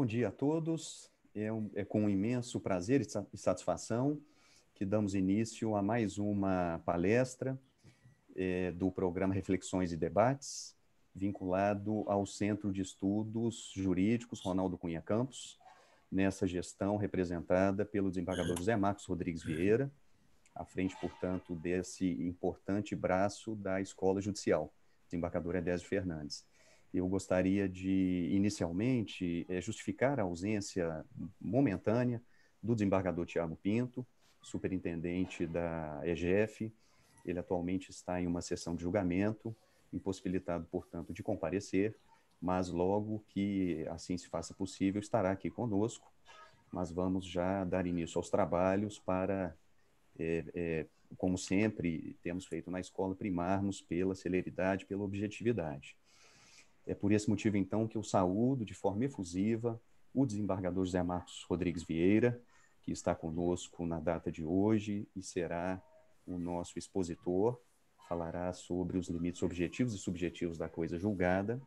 Bom dia a todos. É, um, é com um imenso prazer e satisfação que damos início a mais uma palestra é, do programa Reflexões e Debates, vinculado ao Centro de Estudos Jurídicos Ronaldo Cunha Campos, nessa gestão representada pelo desembargador José Marcos Rodrigues Vieira, à frente, portanto, desse importante braço da Escola Judicial, desembargador Edésio Fernandes eu gostaria de, inicialmente, eh, justificar a ausência momentânea do desembargador Tiago Pinto, superintendente da EGF. Ele atualmente está em uma sessão de julgamento, impossibilitado, portanto, de comparecer, mas logo que assim se faça possível, estará aqui conosco. Mas vamos já dar início aos trabalhos para, é, é, como sempre temos feito na escola, primarmos pela celeridade, pela objetividade. É por esse motivo, então, que eu saúdo de forma efusiva o desembargador José Marcos Rodrigues Vieira, que está conosco na data de hoje e será o nosso expositor, falará sobre os limites objetivos e subjetivos da coisa julgada.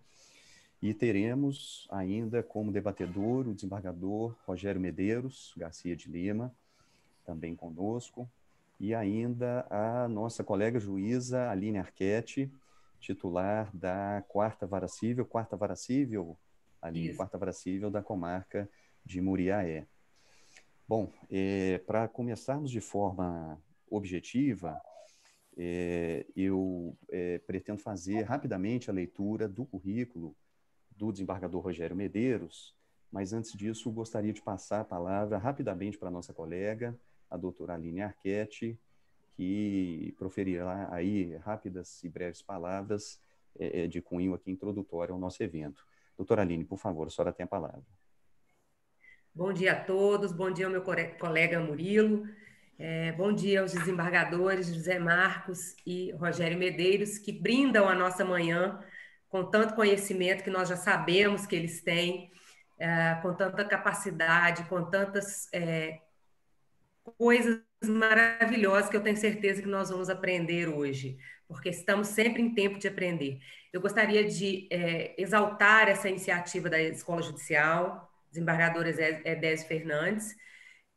E teremos ainda como debatedor o desembargador Rogério Medeiros Garcia de Lima, também conosco, e ainda a nossa colega juíza Aline Arquete, titular da quarta vara civil, quarta vara civil, ali, Isso. quarta vara civil da comarca de Muriaé. Bom, é, para começarmos de forma objetiva, é, eu é, pretendo fazer rapidamente a leitura do currículo do desembargador Rogério Medeiros, mas antes disso gostaria de passar a palavra rapidamente para a nossa colega, a doutora Aline Arquete que proferirá aí rápidas e breves palavras é, é, de cunho aqui introdutório ao nosso evento. Doutora Aline, por favor, a senhora tem a palavra. Bom dia a todos, bom dia ao meu colega Murilo, é, bom dia aos desembargadores José Marcos e Rogério Medeiros, que brindam a nossa manhã com tanto conhecimento que nós já sabemos que eles têm, é, com tanta capacidade, com tantas é, coisas maravilhosas que eu tenho certeza que nós vamos aprender hoje, porque estamos sempre em tempo de aprender. Eu gostaria de é, exaltar essa iniciativa da Escola Judicial, desembargadora Edésio é, Fernandes,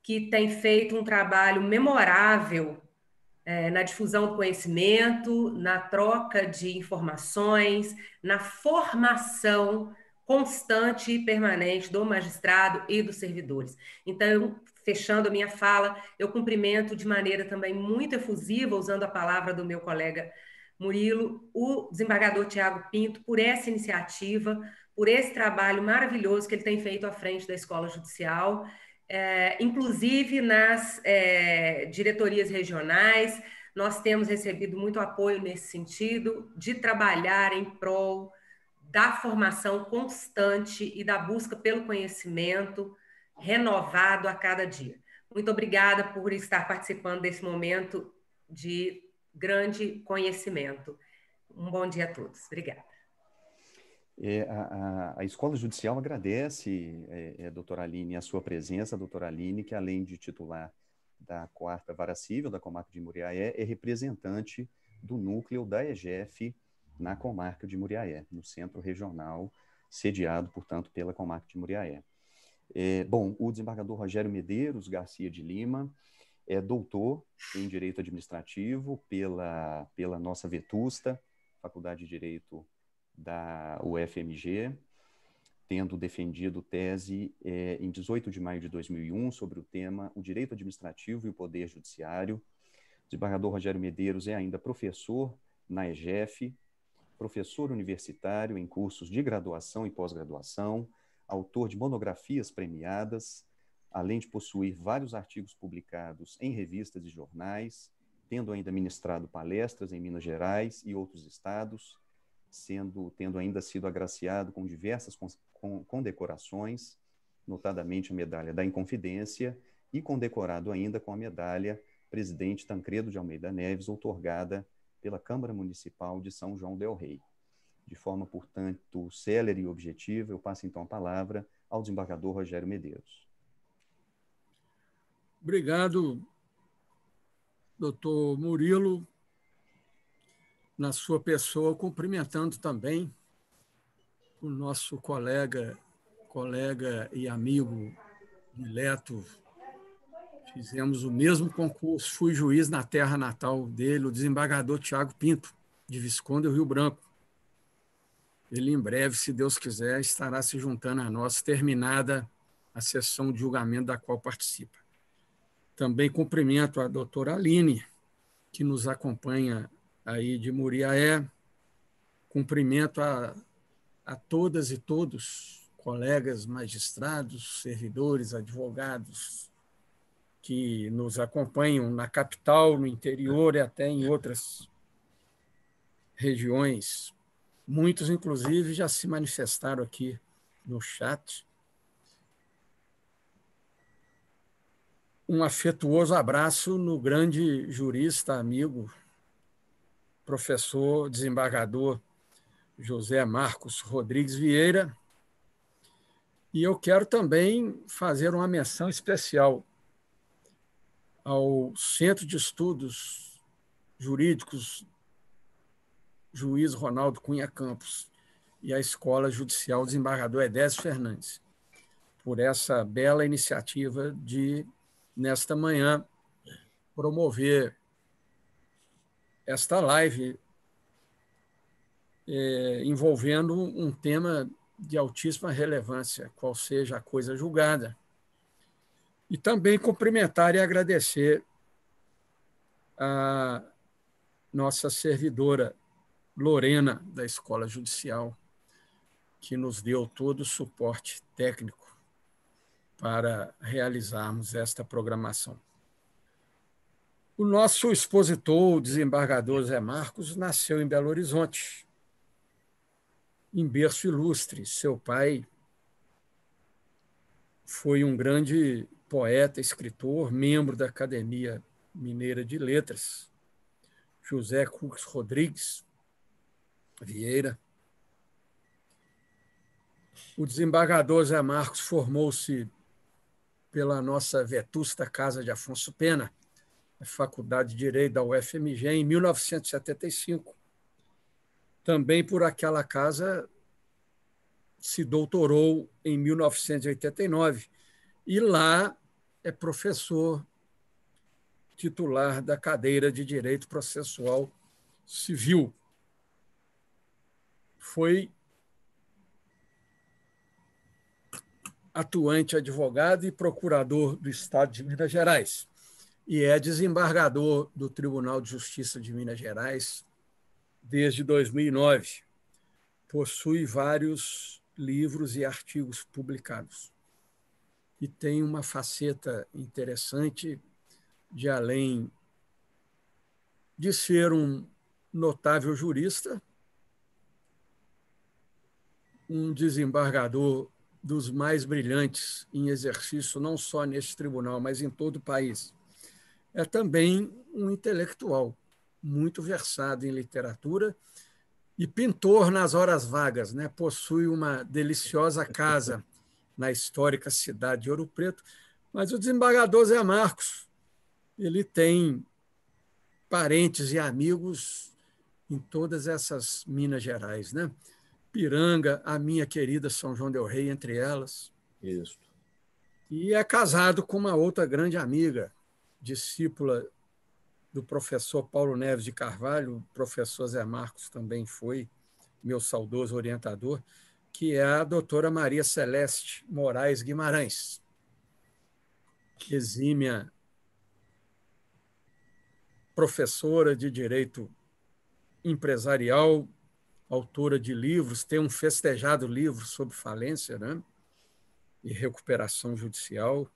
que tem feito um trabalho memorável é, na difusão do conhecimento, na troca de informações, na formação constante e permanente do magistrado e dos servidores. Então, eu fechando a minha fala, eu cumprimento de maneira também muito efusiva, usando a palavra do meu colega Murilo, o desembargador Tiago Pinto, por essa iniciativa, por esse trabalho maravilhoso que ele tem feito à frente da Escola Judicial, é, inclusive nas é, diretorias regionais. Nós temos recebido muito apoio nesse sentido, de trabalhar em prol da formação constante e da busca pelo conhecimento renovado a cada dia. Muito obrigada por estar participando desse momento de grande conhecimento. Um bom dia a todos. Obrigada. É, a, a, Escola Judicial agradece, é, é, doutora Aline, a sua presença, doutora Aline, que além de titular da quarta vara civil da comarca de Muriaé, é representante do núcleo da EGF na comarca de Muriaé, no centro regional, sediado, portanto, pela comarca de Muriaé. É, bom, o desembargador Rogério Medeiros Garcia de Lima é doutor em Direito Administrativo pela, pela nossa Vetusta, Faculdade de Direito da UFMG, tendo defendido tese é, em 18 de maio de 2001 sobre o tema O Direito Administrativo e o Poder Judiciário. O desembargador Rogério Medeiros é ainda professor na EGEF, professor universitário em cursos de graduação e pós-graduação, autor de monografias premiadas, além de possuir vários artigos publicados em revistas e jornais, tendo ainda ministrado palestras em Minas Gerais e outros estados, sendo tendo ainda sido agraciado com diversas condecorações, notadamente a medalha da Inconfidência e condecorado ainda com a medalha Presidente Tancredo de Almeida Neves, outorgada pela Câmara Municipal de São João del Rei de forma, portanto, célere e objetiva, eu passo então a palavra ao desembargador Rogério Medeiros. Obrigado, doutor Murilo, na sua pessoa, cumprimentando também o nosso colega, colega e amigo Mileto. Fizemos o mesmo concurso, fui juiz na terra natal dele, o desembargador Tiago Pinto, de Visconde do Rio Branco ele em breve, se Deus quiser, estará se juntando a nós, terminada a sessão de julgamento da qual participa. Também cumprimento a doutora Aline, que nos acompanha aí de Muriaé. Cumprimento a, a todas e todos, colegas magistrados, servidores, advogados, que nos acompanham na capital, no interior e até em outras regiões Muitos, inclusive, já se manifestaram aqui no chat. Um afetuoso abraço no grande jurista, amigo, professor, desembargador José Marcos Rodrigues Vieira. E eu quero também fazer uma menção especial ao Centro de Estudos Jurídicos juiz Ronaldo Cunha Campos e a Escola Judicial Desembargador Edésio Fernandes, por essa bela iniciativa de, nesta manhã, promover esta live é, envolvendo um tema de altíssima relevância, qual seja a coisa julgada. E também cumprimentar e agradecer a nossa servidora Lorena, da Escola Judicial, que nos deu todo o suporte técnico para realizarmos esta programação. O nosso expositor, o desembargador Zé Marcos, nasceu em Belo Horizonte, em berço ilustre. Seu pai foi um grande poeta, escritor, membro da Academia Mineira de Letras, José Cux Rodrigues, Vieira. O desembargador Zé Marcos formou-se pela nossa vetusta Casa de Afonso Pena, Faculdade de Direito da UFMG, em 1975. Também por aquela casa se doutorou em 1989 e lá é professor titular da cadeira de Direito Processual Civil foi atuante advogado e procurador do Estado de Minas Gerais e é desembargador do Tribunal de Justiça de Minas Gerais desde 2009. Possui vários livros e artigos publicados e tem uma faceta interessante de além de ser um notável jurista, um desembargador dos mais brilhantes em exercício, não só neste tribunal, mas em todo o país. É também um intelectual muito versado em literatura e pintor nas horas vagas. Né? Possui uma deliciosa casa na histórica cidade de Ouro Preto. Mas o desembargador Zé Marcos, ele tem parentes e amigos em todas essas Minas Gerais. Né? Piranga, a minha querida São João Del Rey, entre elas. Isso. E é casado com uma outra grande amiga, discípula do professor Paulo Neves de Carvalho, o professor Zé Marcos também foi meu saudoso orientador, que é a doutora Maria Celeste Moraes Guimarães, exímia professora de Direito Empresarial, autora de livros, tem um festejado livro sobre falência né? e recuperação judicial,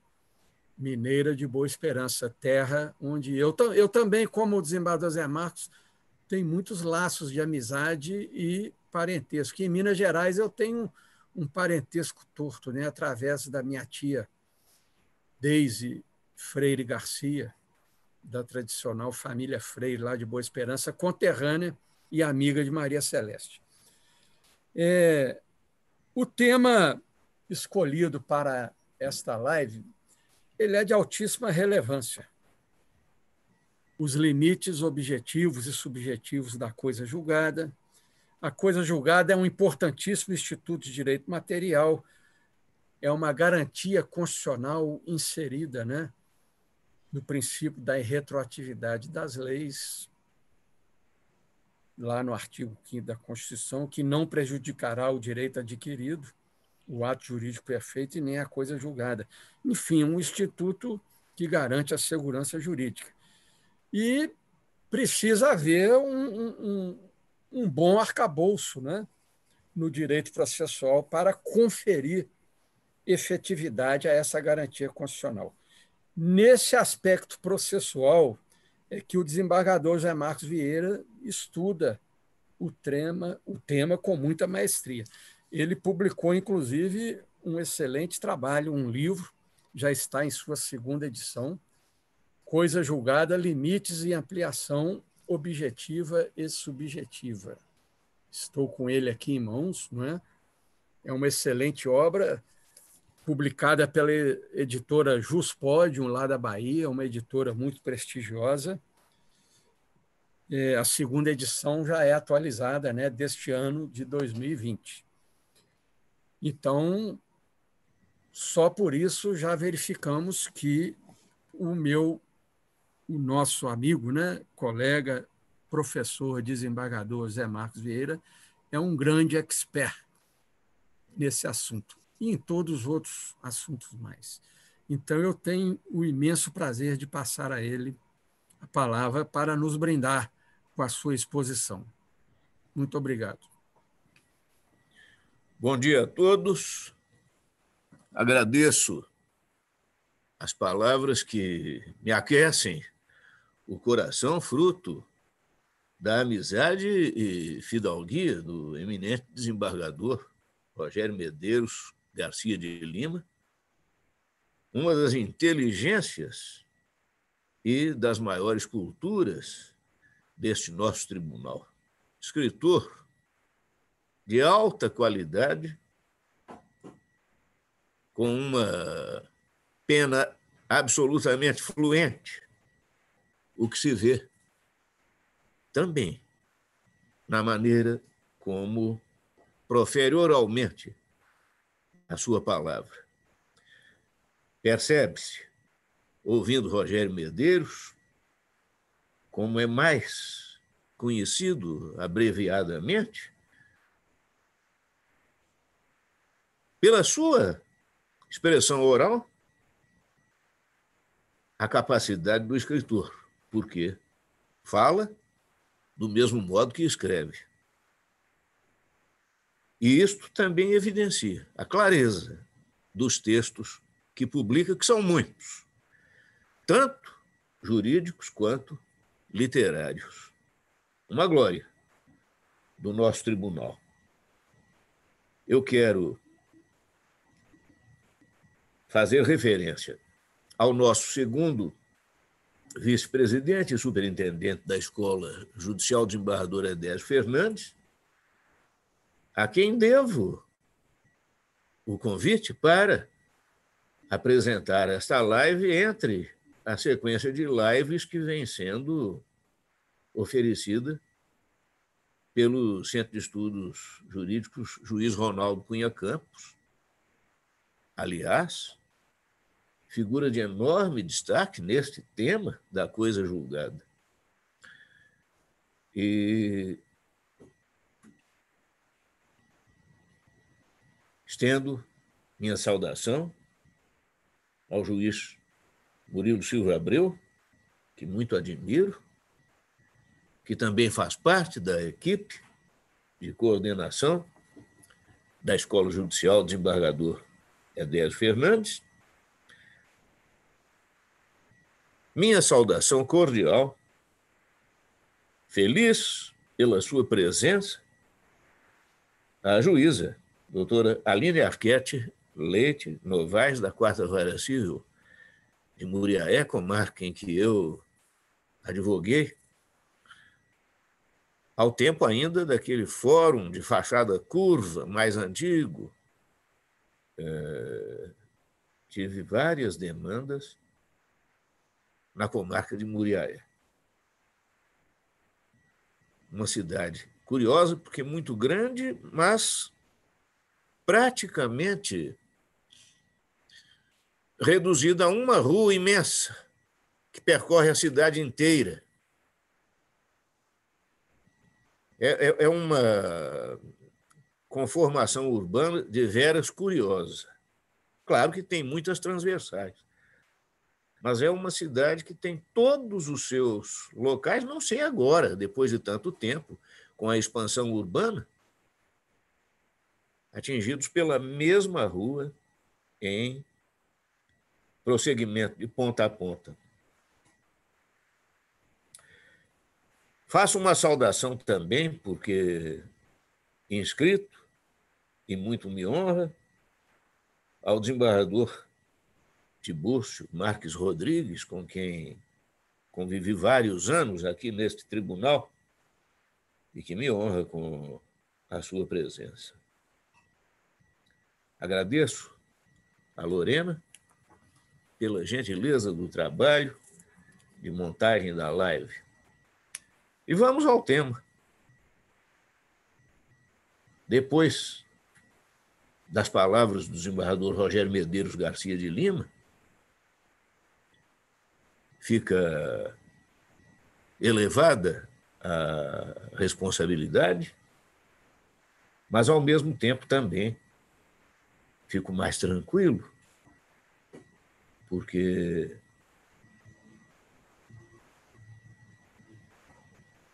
mineira de Boa Esperança, terra onde eu, eu também, como o desembargador Zé Marcos, tenho muitos laços de amizade e parentesco. em Minas Gerais eu tenho um parentesco torto, né? através da minha tia, Deise Freire Garcia, da tradicional família Freire, lá de Boa Esperança, conterrânea e amiga de Maria Celeste. É, o tema escolhido para esta live ele é de altíssima relevância. Os limites objetivos e subjetivos da coisa julgada. A coisa julgada é um importantíssimo instituto de direito material, é uma garantia constitucional inserida né, no princípio da retroatividade das leis lá no artigo 5 da Constituição, que não prejudicará o direito adquirido, o ato jurídico é feito e nem a coisa é julgada. Enfim, um instituto que garante a segurança jurídica. E precisa haver um, um, um bom arcabouço né, no direito processual para conferir efetividade a essa garantia constitucional. Nesse aspecto processual, é que o desembargador José Marcos Vieira estuda o tema, o tema com muita maestria. Ele publicou, inclusive, um excelente trabalho, um livro, já está em sua segunda edição, Coisa Julgada, Limites e Ampliação Objetiva e Subjetiva. Estou com ele aqui em mãos, não é? É uma excelente obra publicada pela editora Jus Podium, lá da Bahia, uma editora muito prestigiosa. É, a segunda edição já é atualizada né, deste ano de 2020. Então, só por isso já verificamos que o meu, o nosso amigo, né, colega, professor, desembargador Zé Marcos Vieira, é um grande expert nesse assunto e em todos os outros assuntos mais. Então, eu tenho o imenso prazer de passar a ele a palavra para nos brindar com a sua exposição. Muito obrigado. Bom dia a todos. Agradeço as palavras que me aquecem o coração, fruto da amizade e fidalguia do eminente desembargador Rogério Medeiros Garcia de Lima, uma das inteligências e das maiores culturas deste nosso tribunal. Escritor de alta qualidade, com uma pena absolutamente fluente, o que se vê também na maneira como profere oralmente a sua palavra. Percebe-se, ouvindo Rogério Medeiros, como é mais conhecido abreviadamente, pela sua expressão oral, a capacidade do escritor, porque fala do mesmo modo que escreve. E isto também evidencia a clareza dos textos que publica, que são muitos, tanto jurídicos quanto literários. Uma glória do nosso tribunal. Eu quero fazer referência ao nosso segundo vice-presidente e superintendente da Escola Judicial de Desembargador Edésio Fernandes, a quem devo o convite para apresentar esta live entre a sequência de lives que vem sendo oferecida pelo Centro de Estudos Jurídicos Juiz Ronaldo Cunha Campos. Aliás, figura de enorme destaque neste tema da coisa julgada. E Estendo minha saudação ao juiz Murilo Silva Abreu, que muito admiro, que também faz parte da equipe de coordenação da Escola Judicial Desembargador Edésio Fernandes. Minha saudação cordial, feliz pela sua presença, à juíza doutora Aline Arquete Leite Novaes, da Quarta Vara Civil, de Muriaé, comarca em que eu advoguei, ao tempo ainda daquele fórum de fachada curva mais antigo. É, tive várias demandas na comarca de Muriaé. Uma cidade curiosa, porque muito grande, mas praticamente reduzida a uma rua imensa que percorre a cidade inteira. É, é, é uma conformação urbana de veras curiosa. Claro que tem muitas transversais, mas é uma cidade que tem todos os seus locais, não sei agora, depois de tanto tempo, com a expansão urbana, atingidos pela mesma rua em prosseguimento de ponta a ponta. Faço uma saudação também, porque inscrito, e muito me honra, ao desembargador Tibúrcio Marques Rodrigues, com quem convivi vários anos aqui neste tribunal e que me honra com a sua presença. Agradeço a Lorena pela gentileza do trabalho de montagem da live. E vamos ao tema. Depois das palavras do desembargador Rogério Medeiros Garcia de Lima, fica elevada a responsabilidade, mas ao mesmo tempo também fico mais tranquilo, porque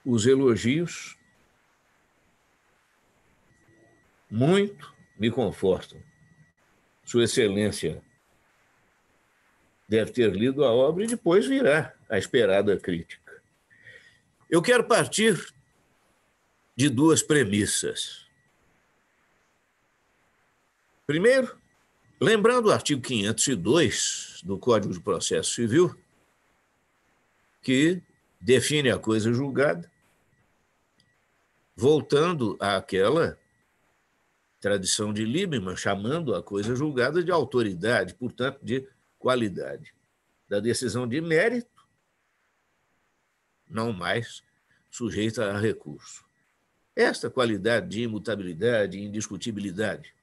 os elogios muito me confortam. Sua Excelência deve ter lido a obra e depois virá a esperada crítica. Eu quero partir de duas premissas. Primeiro, lembrando o artigo 502 do Código de Processo Civil, que define a coisa julgada, voltando àquela tradição de Lieberman, chamando a coisa julgada de autoridade, portanto, de qualidade da decisão de mérito, não mais sujeita a recurso. Esta qualidade de imutabilidade e indiscutibilidade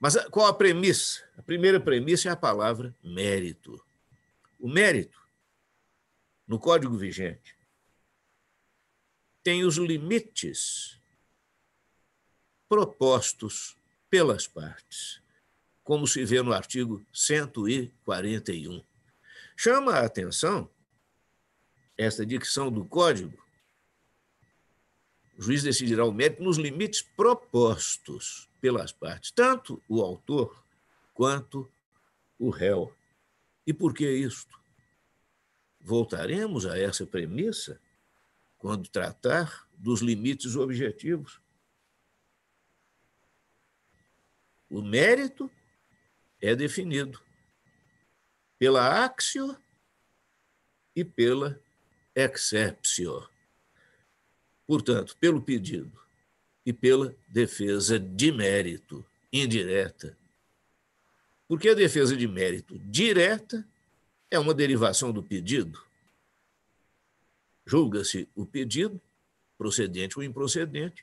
mas eh, qual a premissa? A primeira premissa é a palavra mérito. O mérito, no Código vigente, tem os limites propostos pelas partes, como se vê no artigo 141. Chama a atenção esta dicção do Código o juiz decidirá o mérito nos limites propostos pelas partes, tanto o autor quanto o réu. E por que isto? Voltaremos a essa premissa quando tratar dos limites objetivos. O mérito é definido pela axio e pela exceptio. Portanto, pelo pedido e pela defesa de mérito indireta. Porque a defesa de mérito direta é uma derivação do pedido. Julga-se o pedido, procedente ou improcedente,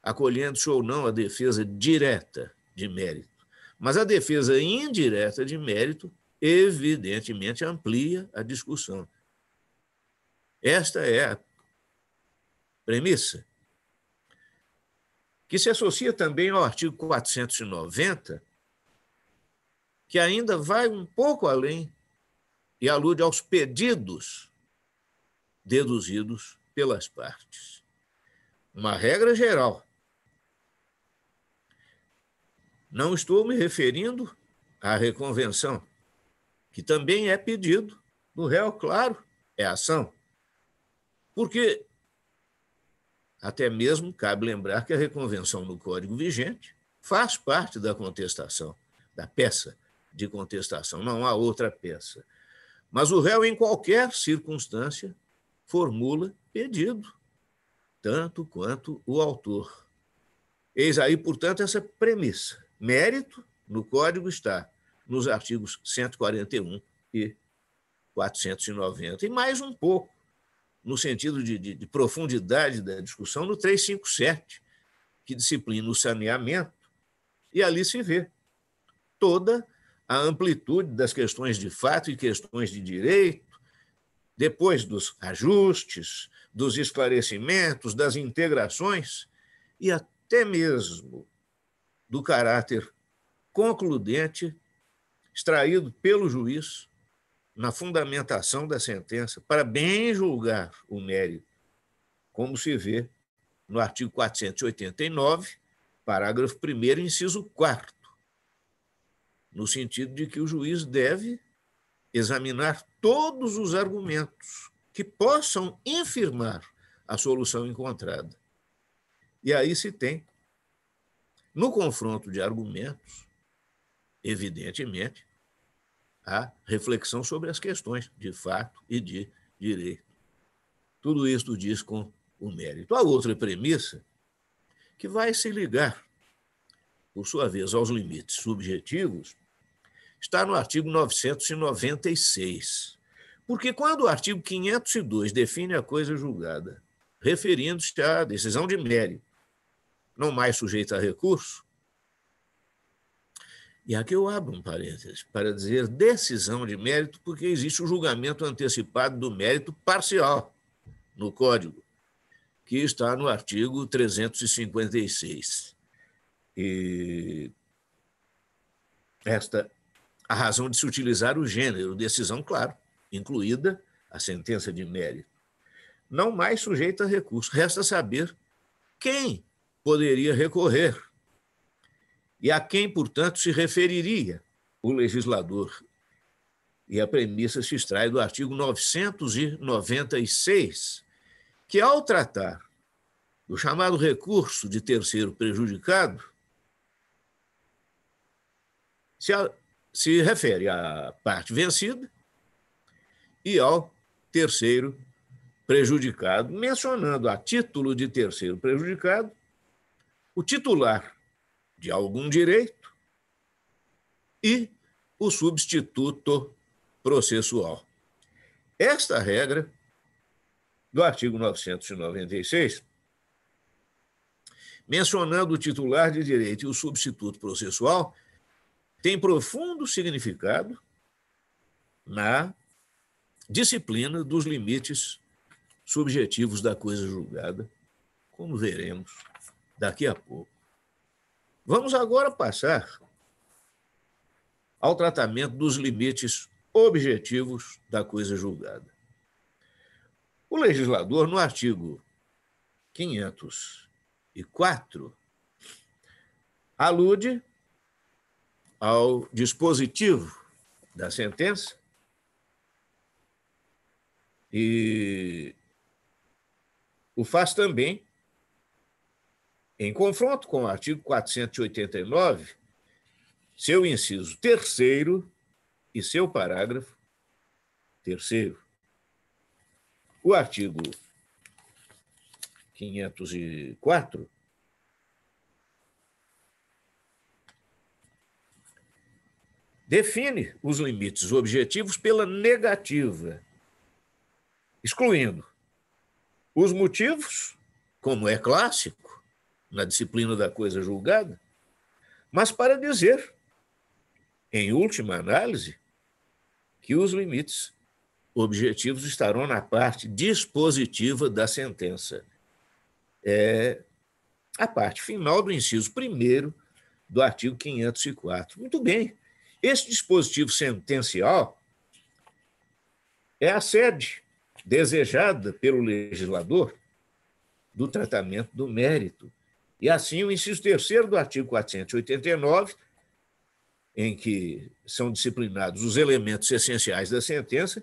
acolhendo-se ou não a defesa direta de mérito. Mas a defesa indireta de mérito, evidentemente, amplia a discussão. Esta é a premissa, que se associa também ao artigo 490, que ainda vai um pouco além e alude aos pedidos deduzidos pelas partes. Uma regra geral. Não estou me referindo à reconvenção, que também é pedido do réu, claro, é ação. Porque até mesmo cabe lembrar que a reconvenção no Código vigente faz parte da contestação, da peça de contestação, não há outra peça. Mas o réu, em qualquer circunstância, formula pedido, tanto quanto o autor. Eis aí, portanto, essa premissa. Mérito no Código está nos artigos 141 e 490, e mais um pouco no sentido de, de, de profundidade da discussão, no 357, que disciplina o saneamento, e ali se vê toda a amplitude das questões de fato e questões de direito, depois dos ajustes, dos esclarecimentos, das integrações e até mesmo do caráter concludente extraído pelo juiz na fundamentação da sentença para bem julgar o mérito, como se vê no artigo 489, parágrafo 1, inciso 4, no sentido de que o juiz deve examinar todos os argumentos que possam infirmar a solução encontrada. E aí se tem, no confronto de argumentos, evidentemente, a reflexão sobre as questões de fato e de direito. Tudo isto diz com o mérito. A outra premissa, que vai se ligar, por sua vez, aos limites subjetivos, está no artigo 996. Porque quando o artigo 502 define a coisa julgada, referindo-se à decisão de mérito, não mais sujeita a recurso, e aqui eu abro um parênteses para dizer decisão de mérito, porque existe o julgamento antecipado do mérito parcial no Código, que está no artigo 356. E esta a razão de se utilizar o gênero, decisão, claro, incluída a sentença de mérito. Não mais sujeita a recurso. Resta saber quem poderia recorrer e a quem, portanto, se referiria o legislador. E a premissa se extrai do artigo 996, que, ao tratar do chamado recurso de terceiro prejudicado, se, a, se refere à parte vencida e ao terceiro prejudicado, mencionando a título de terceiro prejudicado o titular de algum direito e o substituto processual. Esta regra do artigo 996, mencionando o titular de direito e o substituto processual, tem profundo significado na disciplina dos limites subjetivos da coisa julgada, como veremos daqui a pouco. Vamos agora passar ao tratamento dos limites objetivos da coisa julgada. O legislador, no artigo 504, alude ao dispositivo da sentença e o faz também em confronto com o artigo 489, seu inciso terceiro e seu parágrafo terceiro. O artigo 504 define os limites objetivos pela negativa, excluindo os motivos, como é clássico, na disciplina da coisa julgada, mas para dizer, em última análise, que os limites objetivos estarão na parte dispositiva da sentença. É a parte final do inciso 1 do artigo 504. Muito bem. Esse dispositivo sentencial é a sede desejada pelo legislador do tratamento do mérito e assim, o inciso terceiro do artigo 489, em que são disciplinados os elementos essenciais da sentença,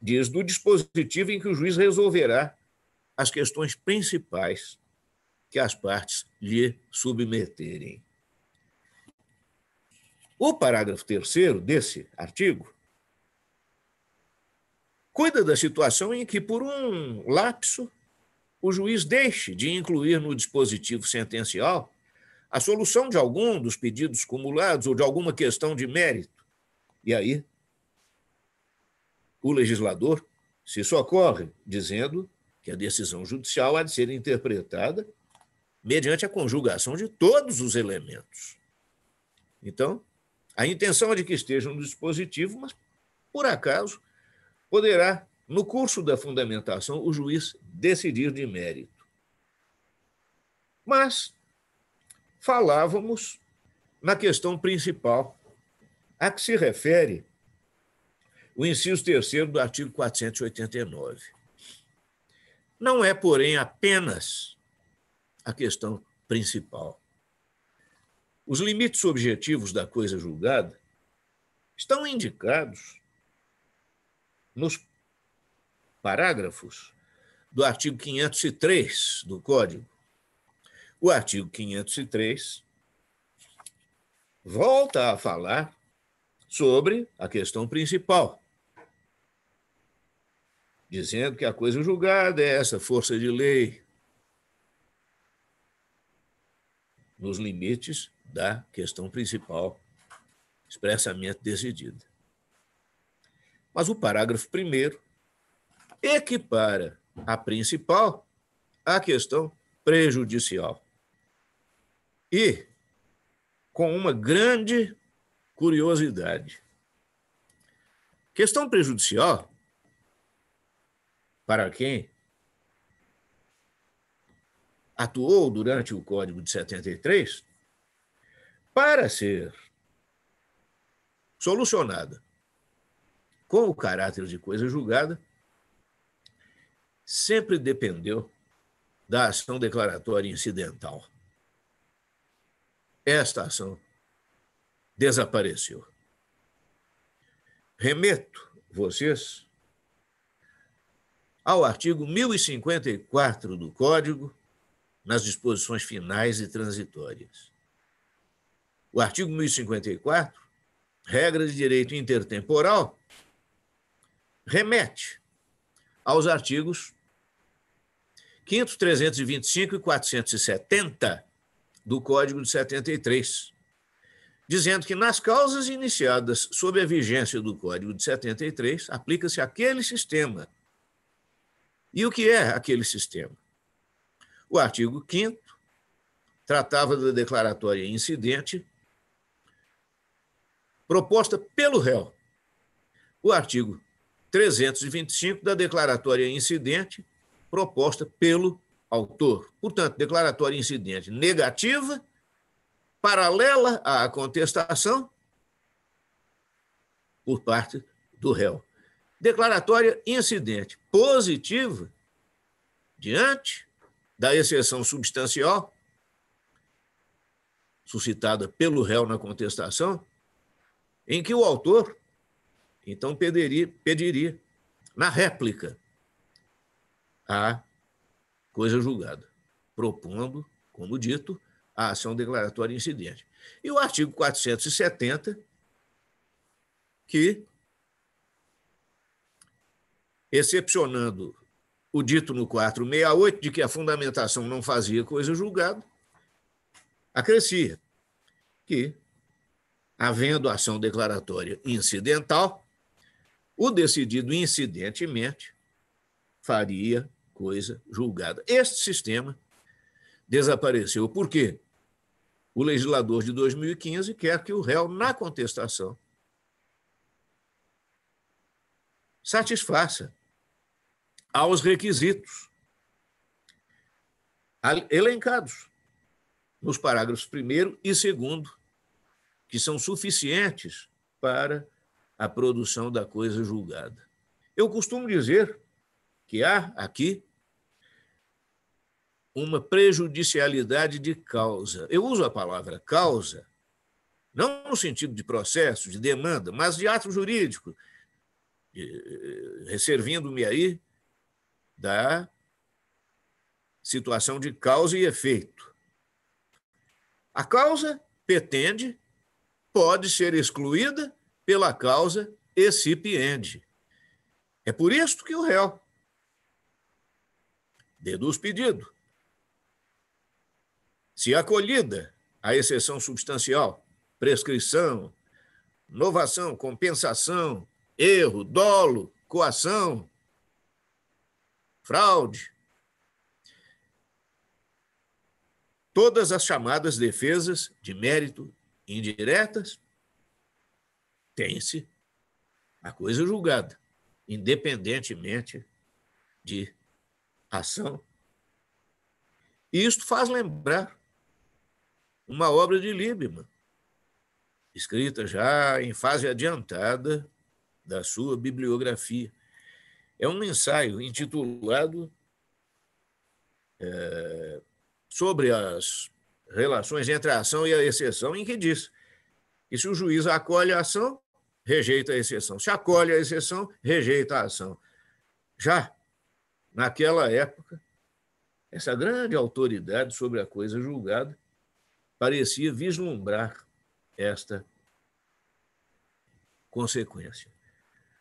diz do dispositivo em que o juiz resolverá as questões principais que as partes lhe submeterem. O parágrafo terceiro desse artigo cuida da situação em que, por um lapso o juiz deixe de incluir no dispositivo sentencial a solução de algum dos pedidos cumulados ou de alguma questão de mérito. E aí, o legislador se socorre dizendo que a decisão judicial há de ser interpretada mediante a conjugação de todos os elementos. Então, a intenção é de que esteja no dispositivo, mas, por acaso, poderá no curso da fundamentação, o juiz decidir de mérito. Mas falávamos na questão principal, a que se refere o inciso terceiro do artigo 489. Não é, porém, apenas a questão principal. Os limites objetivos da coisa julgada estão indicados nos parágrafos do artigo 503 do Código. O artigo 503 volta a falar sobre a questão principal, dizendo que a coisa julgada é essa força de lei nos limites da questão principal expressamente decidida. Mas o parágrafo primeiro equipara a principal à questão prejudicial. E, com uma grande curiosidade, questão prejudicial, para quem atuou durante o Código de 73, para ser solucionada com o caráter de coisa julgada, sempre dependeu da ação declaratória incidental. Esta ação desapareceu. Remeto vocês ao artigo 1054 do Código, nas disposições finais e transitórias. O artigo 1054, regra de direito intertemporal, remete aos artigos 5 325 e 470 do Código de 73, dizendo que nas causas iniciadas sob a vigência do Código de 73, aplica-se aquele sistema. E o que é aquele sistema? O artigo 5 tratava da declaratória incidente proposta pelo réu. O artigo 325 da declaratória incidente proposta pelo autor. Portanto, declaratória incidente negativa, paralela à contestação por parte do réu. Declaratória incidente positiva, diante da exceção substancial suscitada pelo réu na contestação, em que o autor então pediria, pediria na réplica a coisa julgada, propondo, como dito, a ação declaratória incidente. E o artigo 470, que, excepcionando o dito no 468, de que a fundamentação não fazia coisa julgada, acrescia que, havendo ação declaratória incidental, o decidido incidentemente faria coisa julgada. Este sistema desapareceu. Por quê? O legislador de 2015 quer que o réu, na contestação, satisfaça aos requisitos elencados nos parágrafos 1 e 2, que são suficientes para a produção da coisa julgada. Eu costumo dizer que há aqui uma prejudicialidade de causa. Eu uso a palavra causa não no sentido de processo, de demanda, mas de ato jurídico, eh, resservindo-me aí da situação de causa e efeito. A causa pretende, pode ser excluída pela causa excipiente. É por isso que o réu deduz pedido se acolhida a exceção substancial, prescrição, novação, compensação, erro, dolo, coação, fraude, todas as chamadas defesas de mérito indiretas, tem-se a coisa julgada, independentemente de ação. E isto faz lembrar uma obra de Liebman, escrita já em fase adiantada da sua bibliografia. É um ensaio intitulado é, Sobre as relações entre a ação e a exceção, em que diz que se o juiz acolhe a ação, rejeita a exceção. Se acolhe a exceção, rejeita a ação. Já naquela época, essa grande autoridade sobre a coisa julgada parecia vislumbrar esta consequência.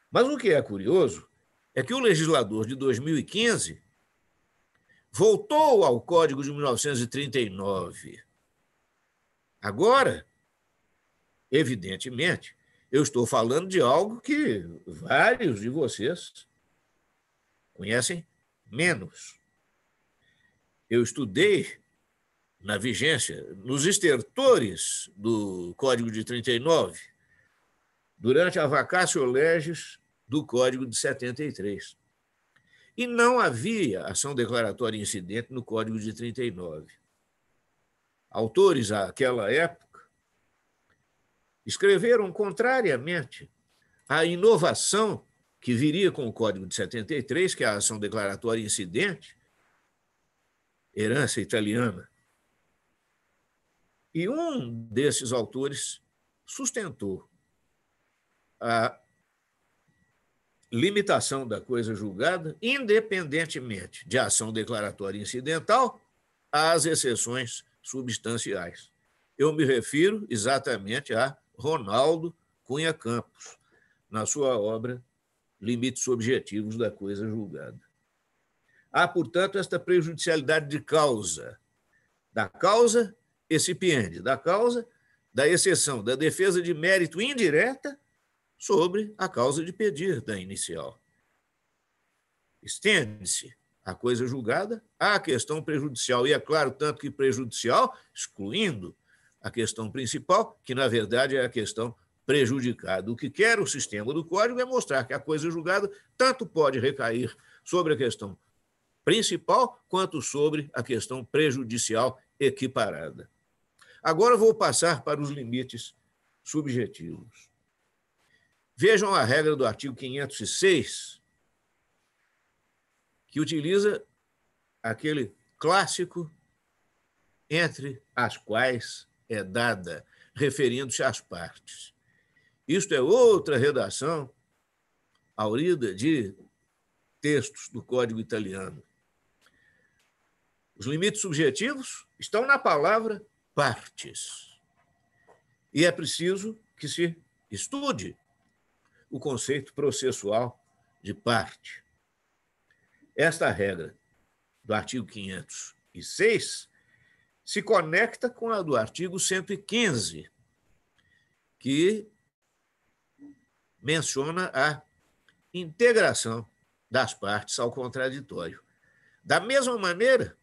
Mas o que é curioso é que o legislador de 2015 voltou ao Código de 1939. Agora, evidentemente, eu estou falando de algo que vários de vocês conhecem menos. Eu estudei na vigência, nos estertores do Código de 39, durante a vacácio legis do Código de 73. E não havia ação declaratória incidente no Código de 39. Autores àquela época escreveram contrariamente à inovação que viria com o Código de 73, que é a ação declaratória incidente, herança italiana e um desses autores sustentou a limitação da coisa julgada, independentemente de ação declaratória incidental, às exceções substanciais. Eu me refiro exatamente a Ronaldo Cunha Campos, na sua obra Limites Objetivos da Coisa Julgada. Há, portanto, esta prejudicialidade de causa, da causa excipiente da causa, da exceção da defesa de mérito indireta sobre a causa de pedir da inicial. Estende-se a coisa julgada à questão prejudicial, e é claro, tanto que prejudicial, excluindo a questão principal, que na verdade é a questão prejudicada. O que quer o sistema do código é mostrar que a coisa julgada tanto pode recair sobre a questão principal quanto sobre a questão prejudicial equiparada. Agora vou passar para os limites subjetivos. Vejam a regra do artigo 506, que utiliza aquele clássico entre as quais é dada, referindo-se às partes. Isto é outra redação aurida de textos do Código Italiano. Os limites subjetivos estão na palavra partes. E é preciso que se estude o conceito processual de parte. Esta regra do artigo 506 se conecta com a do artigo 115, que menciona a integração das partes ao contraditório. Da mesma maneira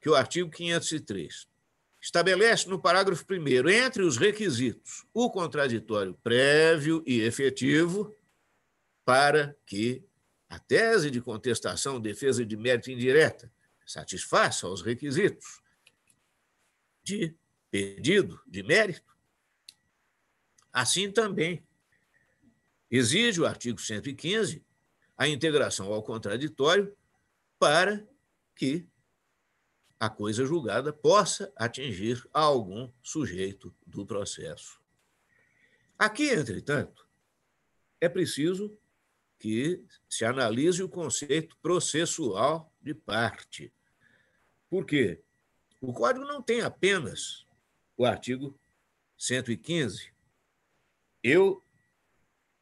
que o artigo 503 estabelece no parágrafo 1, entre os requisitos, o contraditório prévio e efetivo para que a tese de contestação, defesa de mérito indireta, satisfaça os requisitos de pedido de mérito. Assim também exige o artigo 115 a integração ao contraditório para que a coisa julgada possa atingir a algum sujeito do processo. Aqui, entretanto, é preciso que se analise o conceito processual de parte. Por quê? O código não tem apenas o artigo 115. Eu,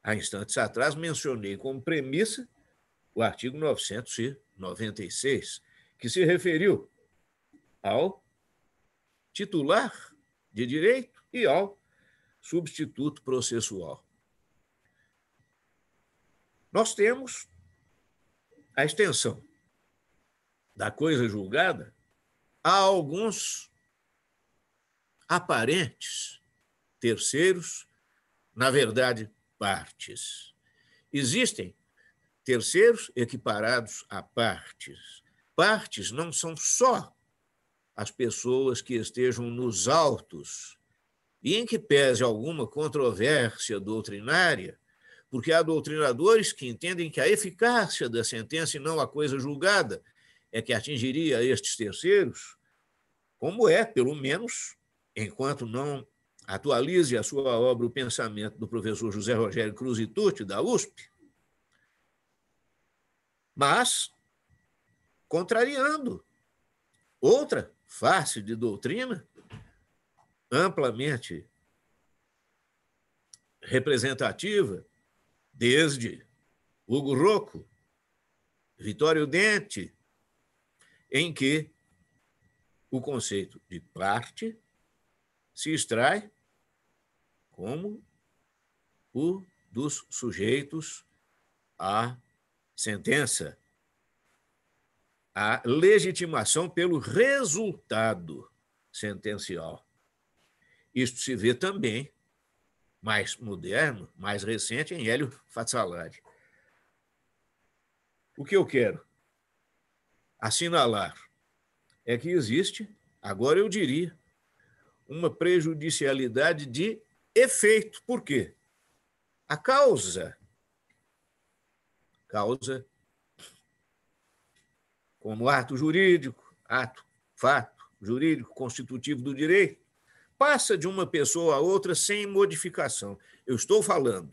há instantes atrás, mencionei como premissa o artigo 996, que se referiu ao titular de direito e ao substituto processual. Nós temos a extensão da coisa julgada a alguns aparentes terceiros, na verdade, partes. Existem terceiros equiparados a partes. Partes não são só as pessoas que estejam nos altos e em que pese alguma controvérsia doutrinária, porque há doutrinadores que entendem que a eficácia da sentença e não a coisa julgada é que atingiria estes terceiros, como é, pelo menos, enquanto não atualize a sua obra O Pensamento do professor José Rogério Cruz Itucci, da USP. Mas, contrariando outra fácil de doutrina, amplamente representativa, desde Hugo Rocco, Vitório Dente, em que o conceito de parte se extrai como o dos sujeitos à sentença a legitimação pelo resultado sentencial. Isto se vê também mais moderno, mais recente, em Hélio Fatsalari. O que eu quero assinalar é que existe, agora eu diria, uma prejudicialidade de efeito. Por quê? A causa, causa como ato jurídico, ato, fato jurídico constitutivo do direito, passa de uma pessoa a outra sem modificação. Eu estou falando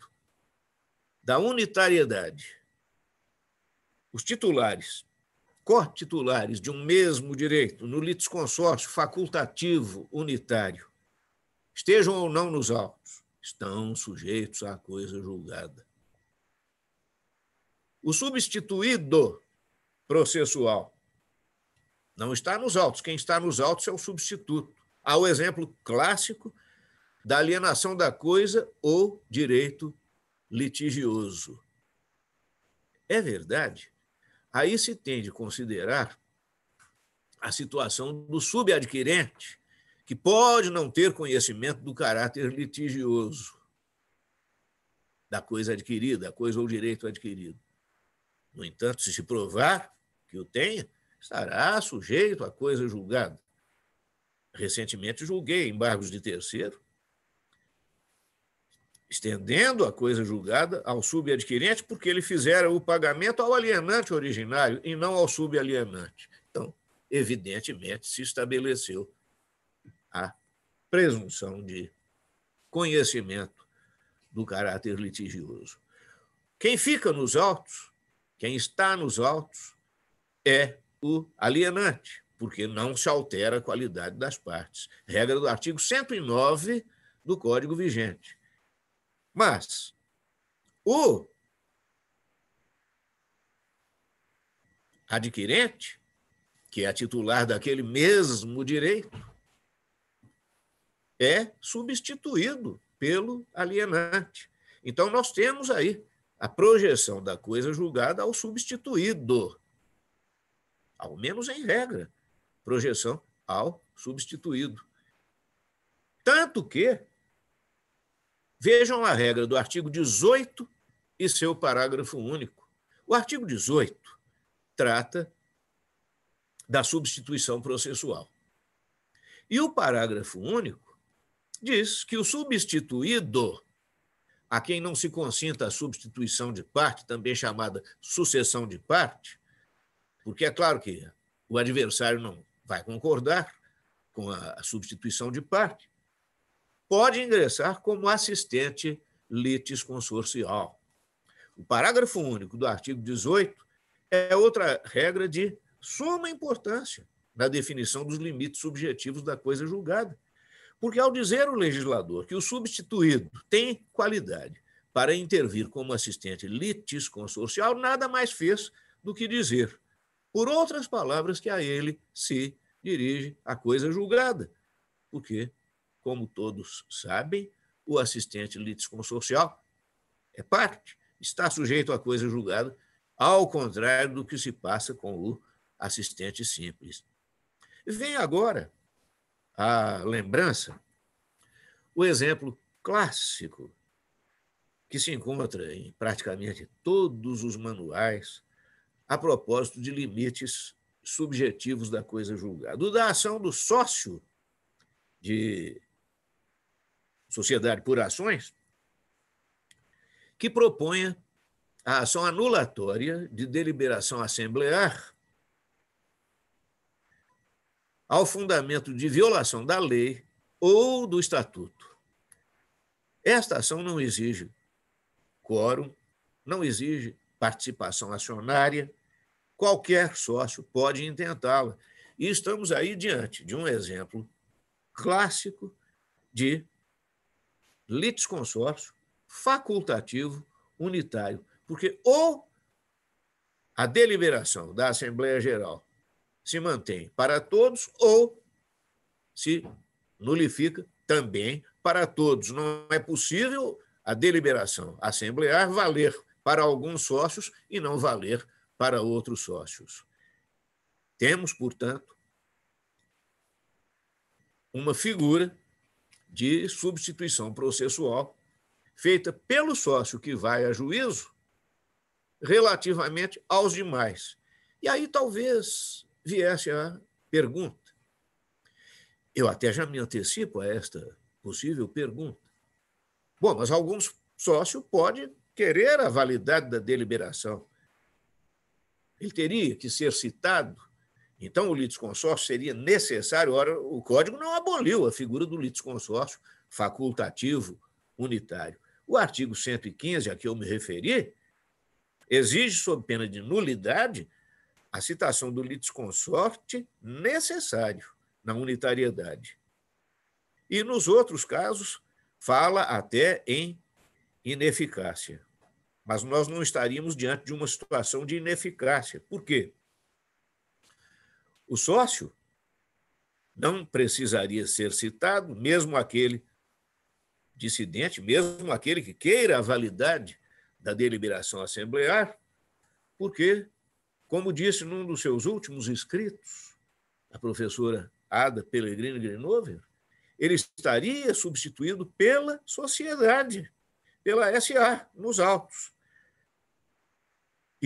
da unitariedade. Os titulares, co-titulares de um mesmo direito no litisconsórcio facultativo unitário, estejam ou não nos autos, estão sujeitos à coisa julgada. O substituído processual. Não está nos autos. Quem está nos autos é o substituto. Há o exemplo clássico da alienação da coisa ou direito litigioso. É verdade. Aí se tem de considerar a situação do subadquirente, que pode não ter conhecimento do caráter litigioso da coisa adquirida, a coisa ou direito adquirido. No entanto, se se provar que o tenha, estará sujeito a coisa julgada. Recentemente julguei embargos de terceiro, estendendo a coisa julgada ao subadquirente, porque ele fizera o pagamento ao alienante originário e não ao subalienante. Então, evidentemente, se estabeleceu a presunção de conhecimento do caráter litigioso. Quem fica nos autos, quem está nos autos, é o alienante, porque não se altera a qualidade das partes. Regra do artigo 109 do Código vigente. Mas o adquirente, que é titular daquele mesmo direito, é substituído pelo alienante. Então, nós temos aí a projeção da coisa julgada ao substituído ao menos em regra, projeção ao substituído. Tanto que, vejam a regra do artigo 18 e seu parágrafo único. O artigo 18 trata da substituição processual. E o parágrafo único diz que o substituído, a quem não se consinta a substituição de parte, também chamada sucessão de parte, porque é claro que o adversário não vai concordar com a substituição de parte, pode ingressar como assistente litisconsorcial. O parágrafo único do artigo 18 é outra regra de suma importância na definição dos limites subjetivos da coisa julgada. Porque, ao dizer o legislador que o substituído tem qualidade para intervir como assistente litisconsorcial, nada mais fez do que dizer por outras palavras que a ele se dirige a coisa julgada. Porque, como todos sabem, o assistente litisconsorcial é parte, está sujeito à coisa julgada, ao contrário do que se passa com o assistente simples. Vem agora a lembrança, o exemplo clássico que se encontra em praticamente todos os manuais a propósito de limites subjetivos da coisa julgada. O da ação do sócio de sociedade por ações, que proponha a ação anulatória de deliberação assemblear ao fundamento de violação da lei ou do estatuto. Esta ação não exige quórum, não exige participação acionária, Qualquer sócio pode intentá-la. E estamos aí diante de um exemplo clássico de litisconsórcio facultativo unitário, porque ou a deliberação da Assembleia Geral se mantém para todos ou se nulifica também para todos. Não é possível a deliberação assemblear valer para alguns sócios e não valer para outros sócios. Temos, portanto, uma figura de substituição processual feita pelo sócio que vai a juízo relativamente aos demais. E aí talvez viesse a pergunta. Eu até já me antecipo a esta possível pergunta. Bom, mas alguns sócio pode querer a validade da deliberação ele teria que ser citado. Então, o litisconsórcio seria necessário. Ora, o Código não aboliu a figura do litisconsórcio facultativo unitário. O artigo 115, a que eu me referi, exige, sob pena de nulidade, a citação do litisconsorte necessário na unitariedade. E nos outros casos, fala até em ineficácia mas nós não estaríamos diante de uma situação de ineficácia. Por quê? O sócio não precisaria ser citado, mesmo aquele dissidente, mesmo aquele que queira a validade da deliberação assemblear, porque, como disse num dos seus últimos escritos, a professora Ada Pellegrino Grenover, ele estaria substituído pela sociedade, pela SA, nos autos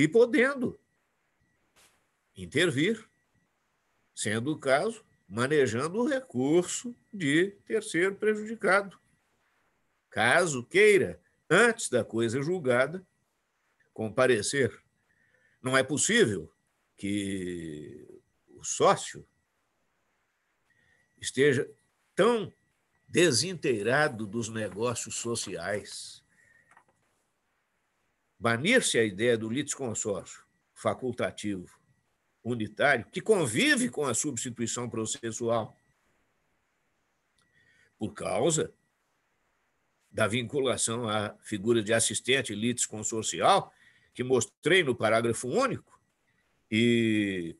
e podendo intervir, sendo o caso, manejando o recurso de terceiro prejudicado. Caso queira, antes da coisa julgada, comparecer. Não é possível que o sócio esteja tão desinteirado dos negócios sociais banir-se a ideia do litisconsórcio facultativo unitário, que convive com a substituição processual, por causa da vinculação à figura de assistente litisconsorcial, que mostrei no parágrafo único, e,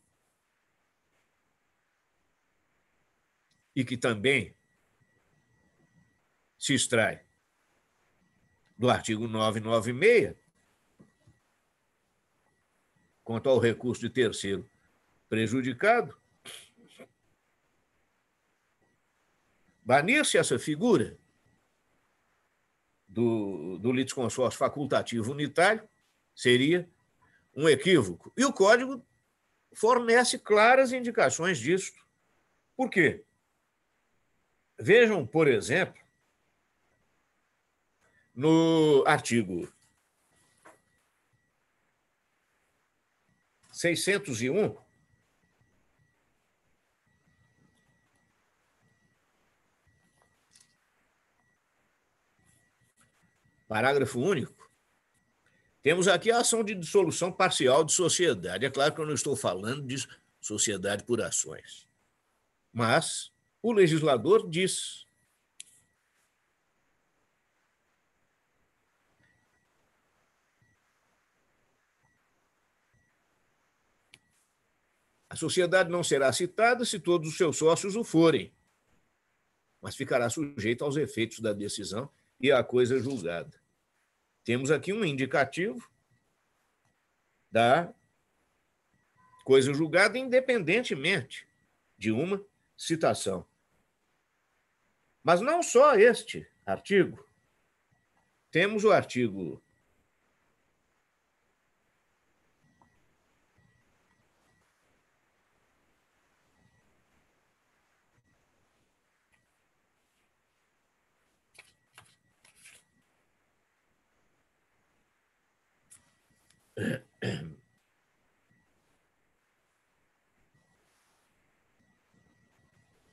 e que também se extrai do artigo 996, quanto ao recurso de terceiro prejudicado, banir-se essa figura do, do litisconsórcio facultativo unitário seria um equívoco. E o código fornece claras indicações disso. Por quê? Vejam, por exemplo, no artigo 601? Parágrafo único. Temos aqui a ação de dissolução parcial de sociedade. É claro que eu não estou falando de sociedade por ações. Mas o legislador diz A sociedade não será citada se todos os seus sócios o forem, mas ficará sujeita aos efeitos da decisão e à coisa julgada. Temos aqui um indicativo da coisa julgada independentemente de uma citação. Mas não só este artigo. Temos o artigo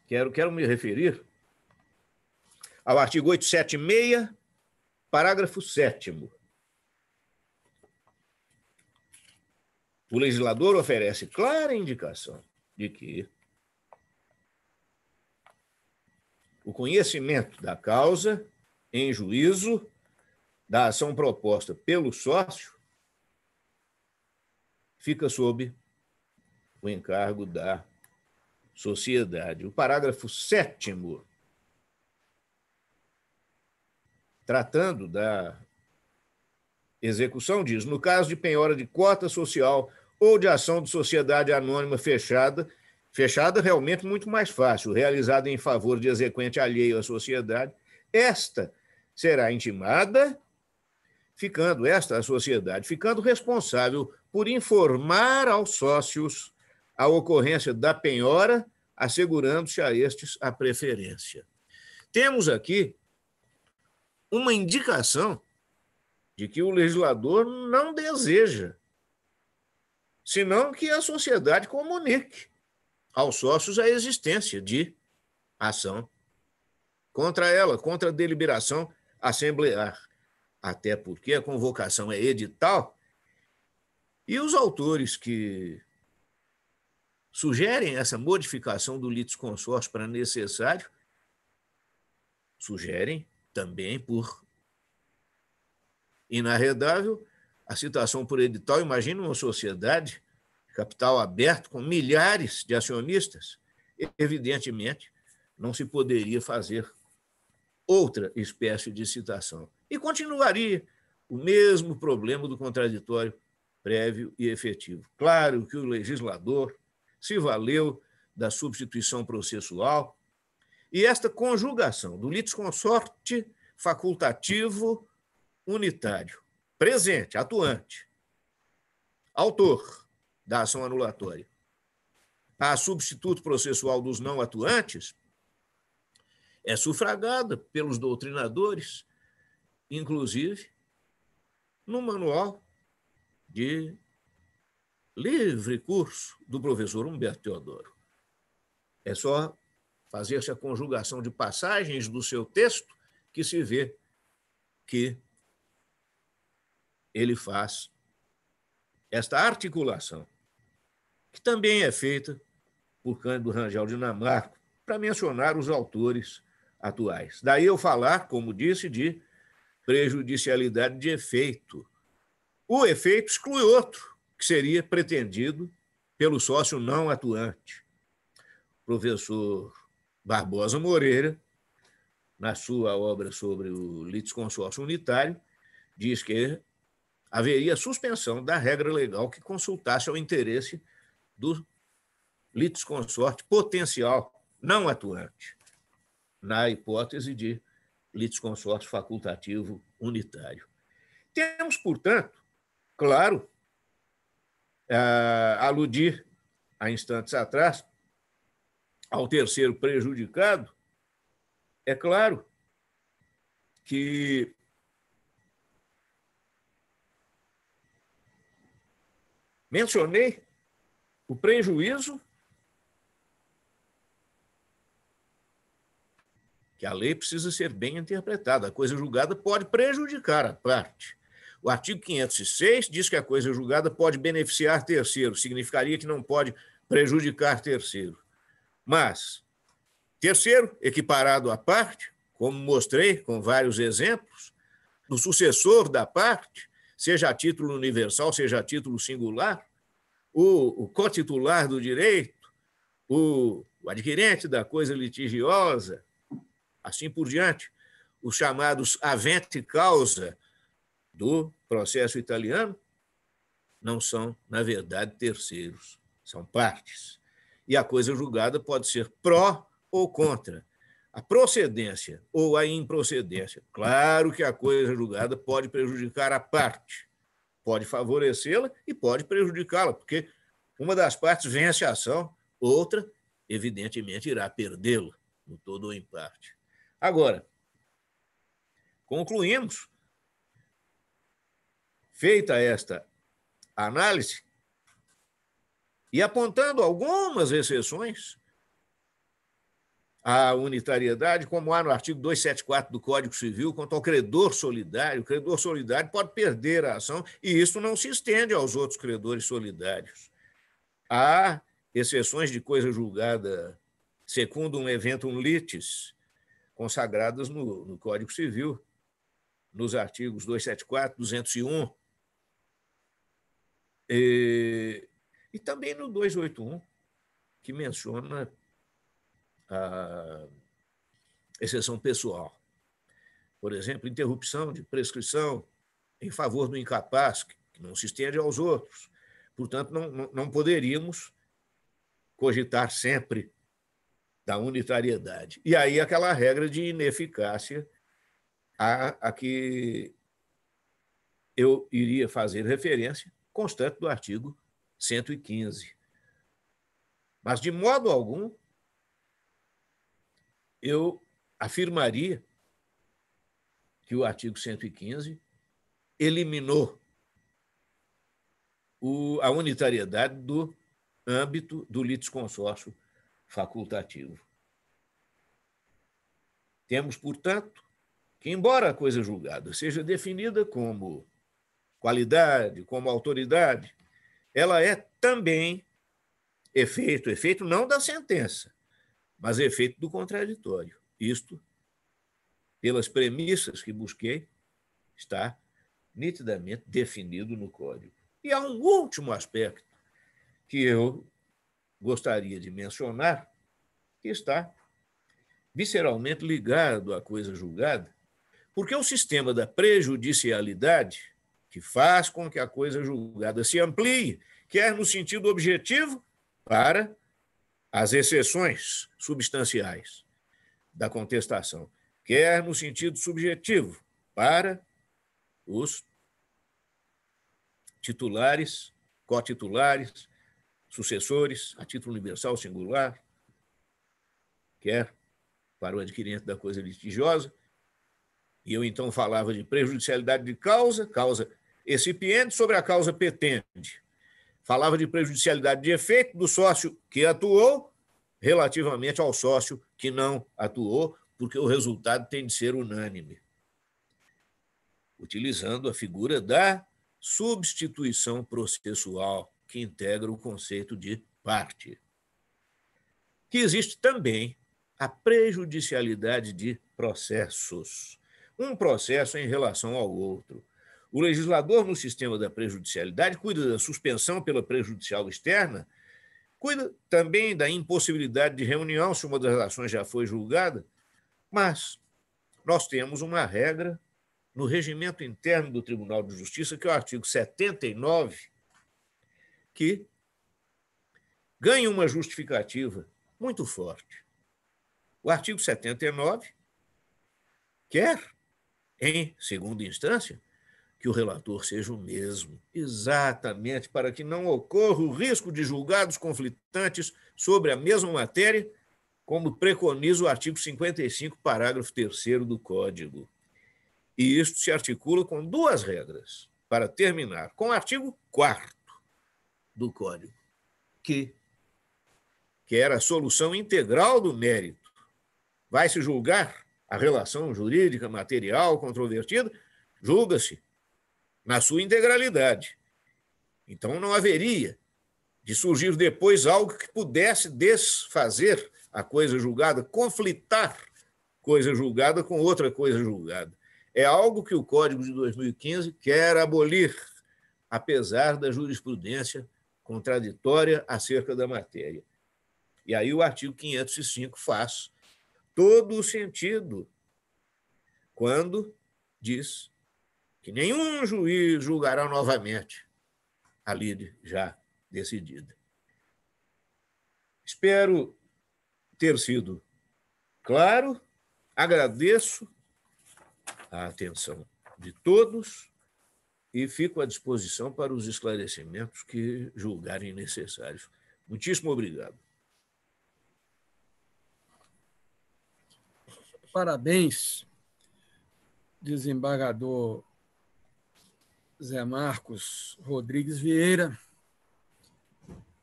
Quero, quero me referir ao artigo 876, parágrafo 7. O legislador oferece clara indicação de que o conhecimento da causa em juízo da ação proposta pelo sócio fica sob o encargo da sociedade. O parágrafo sétimo, tratando da execução, diz: no caso de penhora de cota social ou de ação de sociedade anônima fechada, fechada realmente muito mais fácil, realizada em favor de exequente alheio à sociedade, esta será intimada ficando esta sociedade ficando responsável por informar aos sócios a ocorrência da penhora, assegurando-se a estes a preferência. Temos aqui uma indicação de que o legislador não deseja, senão que a sociedade comunique aos sócios a existência de ação contra ela, contra a deliberação assemblear até porque a convocação é edital, e os autores que sugerem essa modificação do litisconsórcio para necessário, sugerem também por inarredável a citação por edital. Imagina uma sociedade, capital aberto, com milhares de acionistas. Evidentemente, não se poderia fazer outra espécie de citação. E continuaria o mesmo problema do contraditório prévio e efetivo. Claro que o legislador se valeu da substituição processual e esta conjugação do litisconsorte facultativo unitário, presente, atuante, autor da ação anulatória, a substituto processual dos não atuantes, é sufragada pelos doutrinadores inclusive, no manual de livre curso do professor Humberto Teodoro. É só fazer-se a conjugação de passagens do seu texto que se vê que ele faz esta articulação, que também é feita por Cândido Rangel Dinamarco, para mencionar os autores atuais. Daí eu falar, como disse, de prejudicialidade de efeito. O efeito exclui outro, que seria pretendido pelo sócio não atuante. O professor Barbosa Moreira, na sua obra sobre o litisconsórcio unitário, diz que haveria suspensão da regra legal que consultasse ao interesse do litisconsorte potencial não atuante, na hipótese de litisconsórcio facultativo unitário. Temos, portanto, claro, aludir há instantes atrás ao terceiro prejudicado, é claro que mencionei o prejuízo que a lei precisa ser bem interpretada. A coisa julgada pode prejudicar a parte. O artigo 506 diz que a coisa julgada pode beneficiar terceiro, significaria que não pode prejudicar terceiro. Mas, terceiro, equiparado à parte, como mostrei com vários exemplos, do sucessor da parte, seja a título universal, seja a título singular, o, o cotitular do direito, o, o adquirente da coisa litigiosa, assim por diante, os chamados avente causa do processo italiano, não são, na verdade, terceiros, são partes. E a coisa julgada pode ser pró ou contra. A procedência ou a improcedência. Claro que a coisa julgada pode prejudicar a parte, pode favorecê-la e pode prejudicá-la, porque uma das partes vence a ação, outra, evidentemente, irá perdê-la, no todo ou em parte. Agora, concluímos, feita esta análise, e apontando algumas exceções à unitariedade, como há no artigo 274 do Código Civil, quanto ao credor solidário. O credor solidário pode perder a ação e isso não se estende aos outros credores solidários. Há exceções de coisa julgada segundo um evento um litis, consagradas no, no Código Civil, nos artigos 274, 201 e, e também no 281, que menciona a exceção pessoal. Por exemplo, interrupção de prescrição em favor do incapaz, que não se estende aos outros. Portanto, não, não poderíamos cogitar sempre da unitariedade. E aí aquela regra de ineficácia a, a que eu iria fazer referência constante do artigo 115. Mas, de modo algum, eu afirmaria que o artigo 115 eliminou o, a unitariedade do âmbito do litisconsórcio facultativo. Temos, portanto, que, embora a coisa julgada seja definida como qualidade, como autoridade, ela é também efeito, efeito não da sentença, mas efeito do contraditório. Isto, pelas premissas que busquei, está nitidamente definido no Código. E há um último aspecto que eu gostaria de mencionar, que está visceralmente ligado à coisa julgada, porque o sistema da prejudicialidade, que faz com que a coisa julgada se amplie, quer no sentido objetivo, para as exceções substanciais da contestação, quer no sentido subjetivo, para os titulares, cotitulares, sucessores a título universal singular, quer é para o adquirente da coisa litigiosa. E eu então falava de prejudicialidade de causa, causa excipiente sobre a causa petente. Falava de prejudicialidade de efeito do sócio que atuou relativamente ao sócio que não atuou, porque o resultado tem de ser unânime. Utilizando a figura da substituição processual, que integra o conceito de parte. Que existe também a prejudicialidade de processos. Um processo em relação ao outro. O legislador, no sistema da prejudicialidade, cuida da suspensão pela prejudicial externa, cuida também da impossibilidade de reunião, se uma das ações já foi julgada, mas nós temos uma regra no regimento interno do Tribunal de Justiça, que é o artigo 79, que ganha uma justificativa muito forte. O artigo 79 quer, em segunda instância, que o relator seja o mesmo, exatamente para que não ocorra o risco de julgados conflitantes sobre a mesma matéria, como preconiza o artigo 55, parágrafo 3 do Código. E isto se articula com duas regras, para terminar, com o artigo 4 do Código, que, que era a solução integral do mérito. Vai se julgar a relação jurídica, material, controvertida, julga-se na sua integralidade. Então não haveria de surgir depois algo que pudesse desfazer a coisa julgada, conflitar coisa julgada com outra coisa julgada. É algo que o Código de 2015 quer abolir, apesar da jurisprudência contraditória acerca da matéria. E aí o artigo 505 faz todo o sentido quando diz que nenhum juiz julgará novamente a lide já decidida. Espero ter sido claro. Agradeço a atenção de todos e fico à disposição para os esclarecimentos que julgarem necessários. Muitíssimo obrigado. Parabéns, desembargador Zé Marcos Rodrigues Vieira.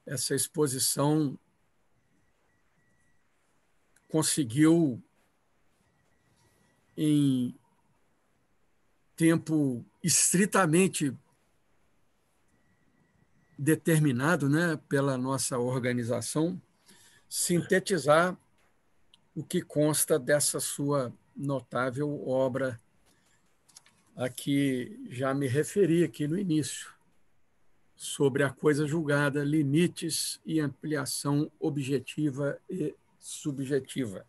Essa exposição conseguiu, em tempo estritamente determinado né, pela nossa organização, sintetizar o que consta dessa sua notável obra a que já me referi aqui no início, sobre a coisa julgada, limites e ampliação objetiva e subjetiva.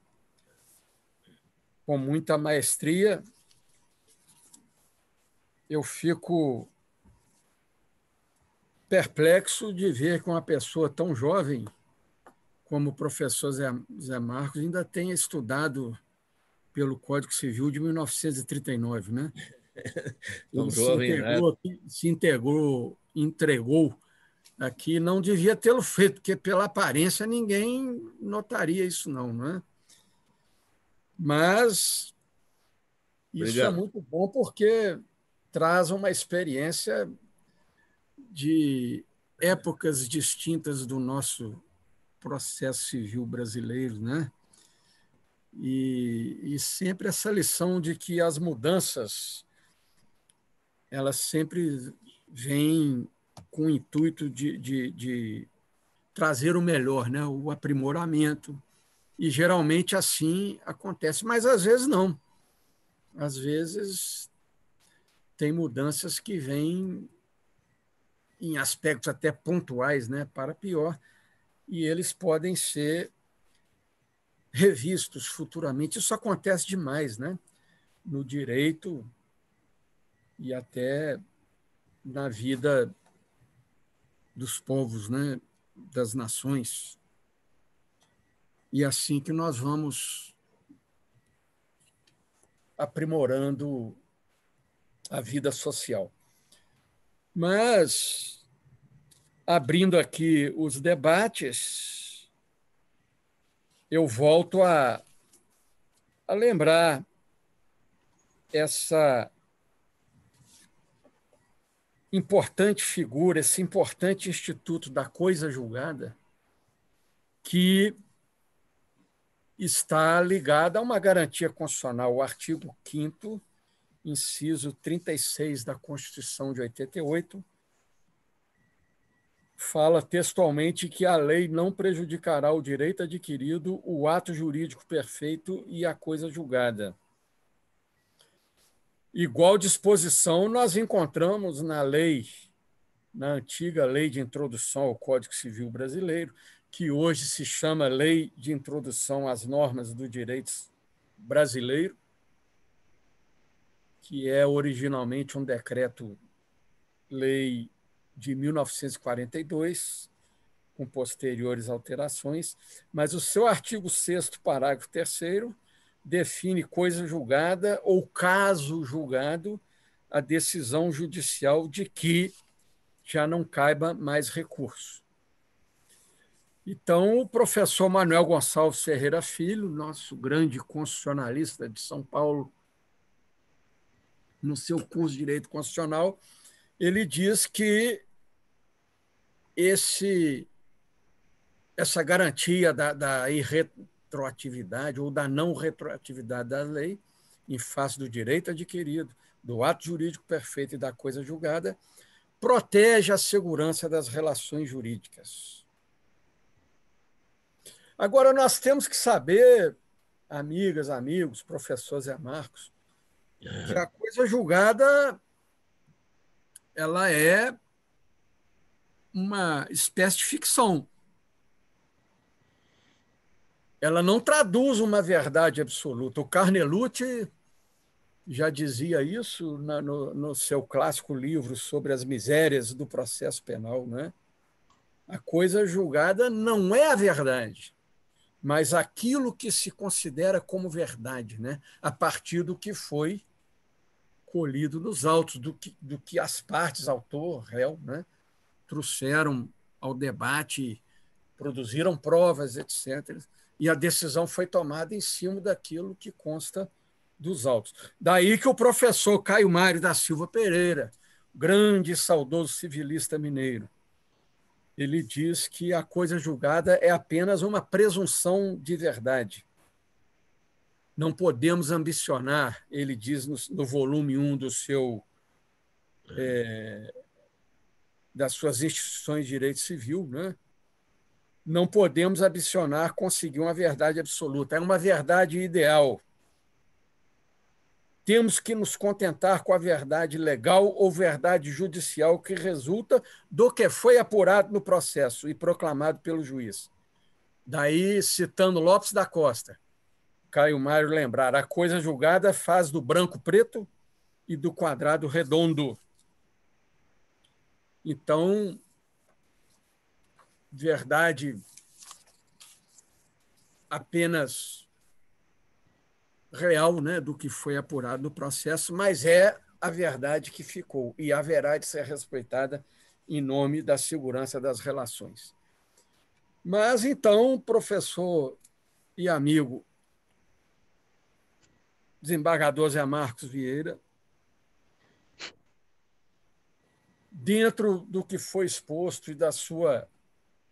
Com muita maestria, eu fico perplexo de ver que uma pessoa tão jovem como o professor Zé, Marcos ainda tenha estudado pelo Código Civil de 1939, né? Tão então, se né? integrou, né? se integrou, entregou aqui, não devia tê-lo feito, porque pela aparência ninguém notaria isso não, né? Mas isso é Obrigado. é muito bom porque traz uma experiência de épocas distintas do nosso processo civil brasileiro, né? E, e, sempre essa lição de que as mudanças elas sempre vêm com o intuito de, de, de trazer o melhor, né? O aprimoramento e geralmente assim acontece, mas às vezes não. Às vezes tem mudanças que vêm em aspectos até pontuais, né, para pior, e eles podem ser revistos futuramente. Isso acontece demais, né, no direito e até na vida dos povos, né, das nações. E é assim que nós vamos aprimorando a vida social. Mas, abrindo aqui os debates, eu volto a, a lembrar essa importante figura, esse importante instituto da coisa julgada, que está ligada a uma garantia constitucional, o artigo 5 inciso 36 da Constituição de 88, fala textualmente que a lei não prejudicará o direito adquirido, o ato jurídico perfeito e a coisa julgada. Igual disposição nós encontramos na lei, na antiga lei de introdução ao Código Civil Brasileiro, que hoje se chama Lei de Introdução às Normas do Direito Brasileiro, que é originalmente um decreto-lei de 1942, com posteriores alterações, mas o seu artigo 6, parágrafo 3, define coisa julgada ou caso julgado a decisão judicial de que já não caiba mais recurso. Então, o professor Manuel Gonçalves Ferreira Filho, nosso grande constitucionalista de São Paulo, no seu curso de Direito Constitucional, ele diz que esse, essa garantia da, da irretroatividade ou da não retroatividade da lei em face do direito adquirido, do ato jurídico perfeito e da coisa julgada, protege a segurança das relações jurídicas. Agora, nós temos que saber, amigas, amigos, professores e Marcos, que a coisa é julgada ela é uma espécie de ficção. Ela não traduz uma verdade absoluta. O Carnelucci já dizia isso na, no, no, seu clássico livro sobre as misérias do processo penal, né? A coisa julgada não é a verdade mas aquilo que se considera como verdade, né? a partir do que foi colhido nos autos, do que, do que as partes, autor, réu, né? trouxeram ao debate, produziram provas, etc. E a decisão foi tomada em cima daquilo que consta dos autos. Daí que o professor Caio Mário da Silva Pereira, grande e saudoso civilista mineiro, ele diz que a coisa julgada é apenas uma presunção de verdade. Não podemos ambicionar, ele diz no, no volume 1 do seu, é, das suas instituições de direito civil, né? não podemos ambicionar conseguir uma verdade absoluta. É uma verdade ideal, temos que nos contentar com a verdade legal ou verdade judicial que resulta do que foi apurado no processo e proclamado pelo juiz. Daí, citando Lopes da Costa, Caio Mário lembrar: a coisa julgada faz do branco preto e do quadrado redondo. Então, verdade apenas real né, do que foi apurado no processo, mas é a verdade que ficou e haverá de ser respeitada em nome da segurança das relações. Mas então, professor e amigo, desembargador Zé Marcos Vieira, dentro do que foi exposto e da sua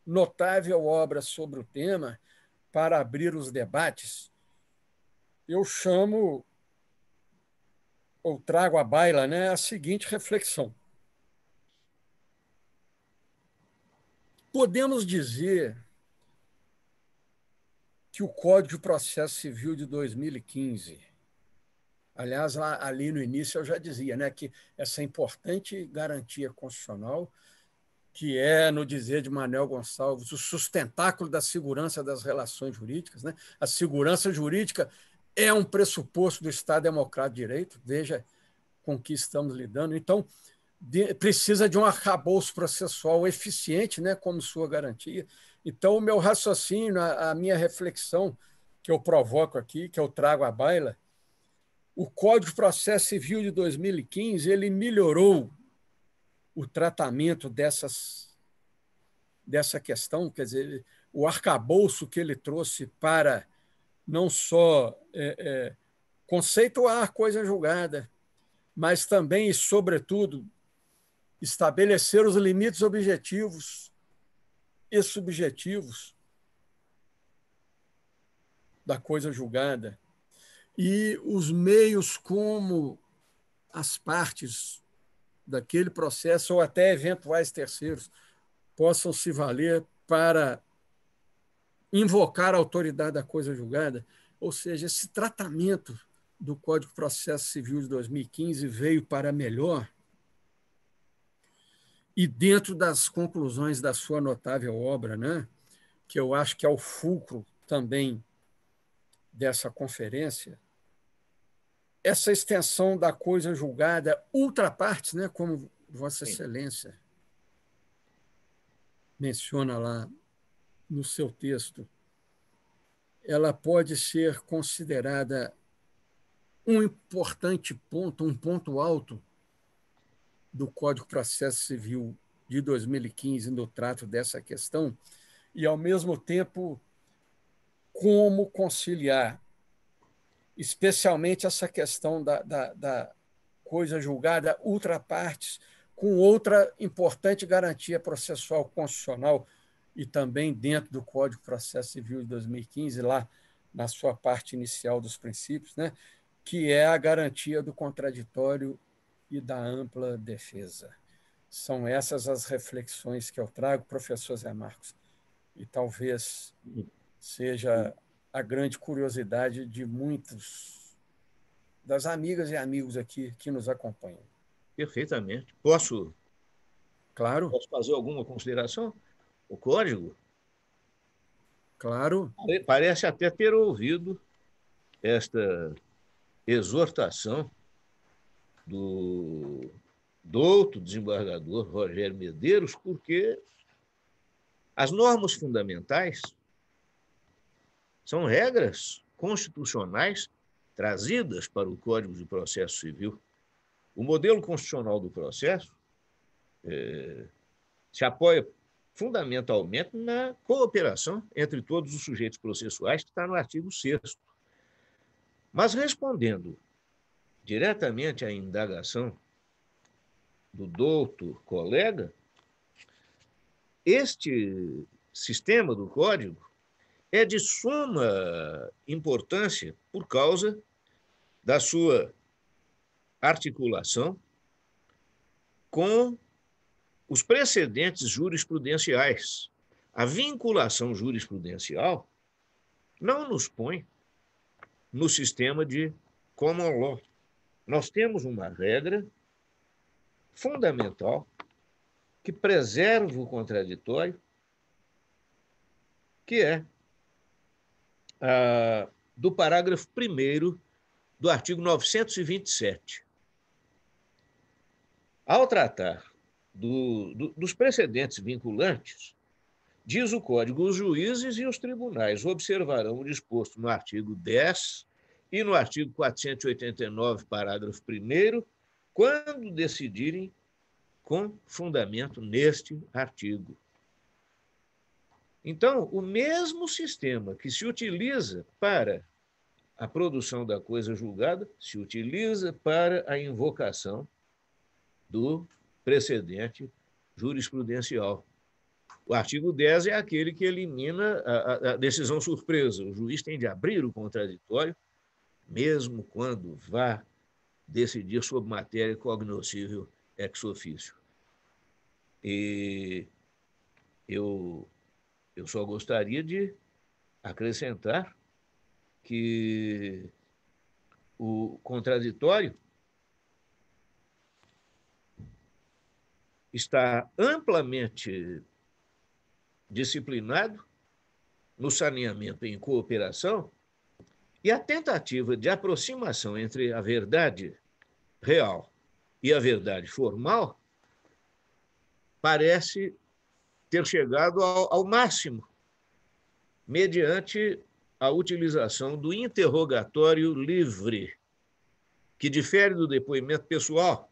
notável obra sobre o tema, para abrir os debates, eu chamo ou trago à baila né, a seguinte reflexão. Podemos dizer que o Código de Processo Civil de 2015, aliás, lá, ali no início eu já dizia né, que essa importante garantia constitucional, que é, no dizer de Manuel Gonçalves, o sustentáculo da segurança das relações jurídicas, né, a segurança jurídica é um pressuposto do Estado Democrático de Direito, veja com que estamos lidando. Então, de, precisa de um arcabouço processual eficiente, né, como sua garantia. Então, o meu raciocínio, a, a, minha reflexão que eu provoco aqui, que eu trago à baila, o Código de Processo Civil de 2015 ele melhorou o tratamento dessas, dessa questão, quer dizer, o arcabouço que ele trouxe para não só é, é, conceituar coisa julgada, mas também e sobretudo estabelecer os limites objetivos e subjetivos da coisa julgada e os meios como as partes daquele processo ou até eventuais terceiros possam se valer para invocar a autoridade da coisa julgada, ou seja, esse tratamento do Código de Processo Civil de 2015 veio para melhor e dentro das conclusões da sua notável obra, né, que eu acho que é o fulcro também dessa conferência, essa extensão da coisa julgada ultra partes, né, como Vossa Excelência menciona lá no seu texto, ela pode ser considerada um importante ponto, um ponto alto do Código de Processo Civil de 2015 no trato dessa questão, e, ao mesmo tempo, como conciliar, especialmente essa questão da, da, da coisa julgada ultrapartes, com outra importante garantia processual constitucional, e também dentro do Código de Processo Civil de 2015, lá na sua parte inicial dos princípios, né, que é a garantia do contraditório e da ampla defesa. São essas as reflexões que eu trago, professor Zé Marcos, e talvez seja a grande curiosidade de muitos das amigas e amigos aqui que nos acompanham. Perfeitamente. Posso? Claro. Posso fazer alguma consideração? o código? Claro. Parece até ter ouvido esta exortação do douto desembargador Rogério Medeiros, porque as normas fundamentais são regras constitucionais trazidas para o Código de Processo Civil. O modelo constitucional do processo é, se apoia fundamentalmente na cooperação entre todos os sujeitos processuais, que está no artigo 6. Mas respondendo diretamente à indagação do doutor colega, este sistema do código é de suma importância por causa da sua articulação com os precedentes jurisprudenciais. A vinculação jurisprudencial não nos põe no sistema de common law. Nós temos uma regra fundamental que preserva o contraditório, que é ah, do parágrafo 1 do artigo 927. Ao tratar do, do, dos precedentes vinculantes, diz o Código: os juízes e os tribunais observarão o disposto no artigo 10 e no artigo 489, parágrafo 1, quando decidirem com fundamento neste artigo. Então, o mesmo sistema que se utiliza para a produção da coisa julgada se utiliza para a invocação do precedente jurisprudencial. O artigo 10 é aquele que elimina a, a, decisão surpresa. O juiz tem de abrir o contraditório, mesmo quando vá decidir sobre matéria cognoscível ex officio. E eu, eu só gostaria de acrescentar que o contraditório está amplamente disciplinado no saneamento em cooperação e a tentativa de aproximação entre a verdade real e a verdade formal parece ter chegado ao, ao máximo mediante a utilização do interrogatório livre, que difere do depoimento pessoal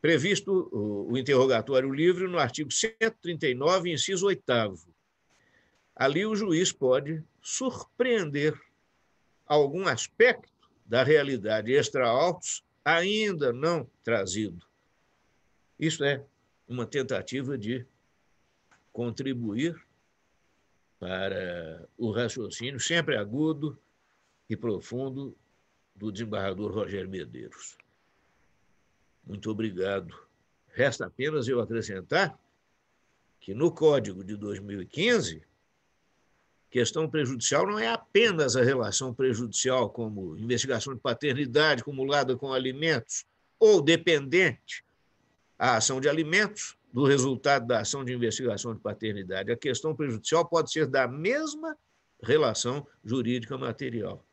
previsto o, o interrogatório livre no artigo 139, inciso 8. Ali o juiz pode surpreender algum aspecto da realidade extra-autos ainda não trazido. Isso é uma tentativa de contribuir para o raciocínio sempre agudo e profundo do desembargador Rogério Medeiros. Muito obrigado. Resta apenas eu acrescentar que no Código de 2015, questão prejudicial não é apenas a relação prejudicial como investigação de paternidade acumulada com alimentos ou dependente à ação de alimentos do resultado da ação de investigação de paternidade. A questão prejudicial pode ser da mesma relação jurídica material.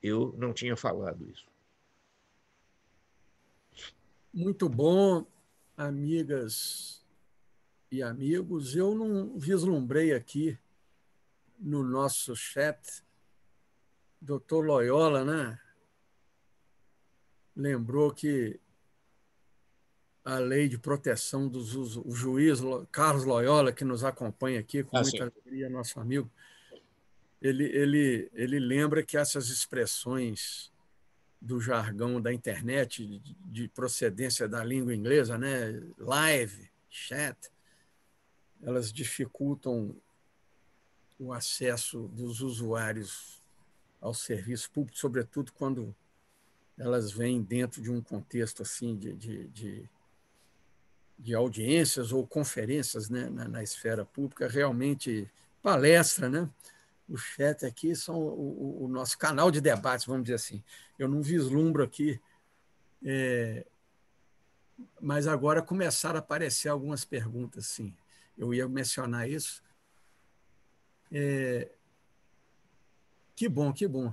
Eu não tinha falado isso. Muito bom, amigas e amigos. Eu não vislumbrei aqui no nosso chat, doutor Loyola, né? Lembrou que a lei de proteção dos usos, o juiz Carlos Loyola, que nos acompanha aqui, com ah, muita sim. alegria, nosso amigo, ele, ele, ele lembra que essas expressões do jargão da internet, de, de procedência da língua inglesa, né? live, chat, elas dificultam o acesso dos usuários ao serviço público, sobretudo quando elas vêm dentro de um contexto assim de, de, de, de audiências ou conferências né, na, na, esfera pública, realmente palestra, né? o chat aqui são o, o, nosso canal de debates, vamos dizer assim. Eu não vislumbro aqui, é, mas agora começaram a aparecer algumas perguntas, sim. Eu ia mencionar isso. É, que bom, que bom.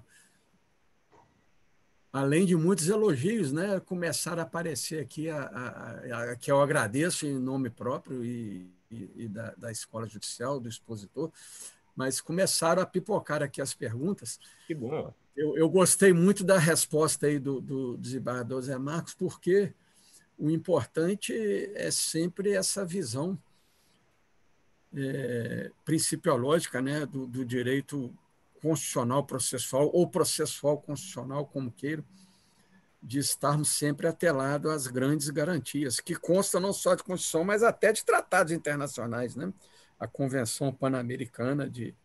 Além de muitos elogios, né, começaram a aparecer aqui, a, a, a que eu agradeço em nome próprio e, e, e da, da Escola Judicial, do expositor, mas começaram a pipocar aqui as perguntas. Que bom. Eu, eu gostei muito da resposta aí do, do desembargador Zé Marcos, porque o importante é sempre essa visão é, principiológica né, do, do, direito constitucional processual ou processual constitucional, como queira, de estarmos sempre atelados às grandes garantias, que constam não só de Constituição, mas até de tratados internacionais. Né? a Convenção Pan-Americana de,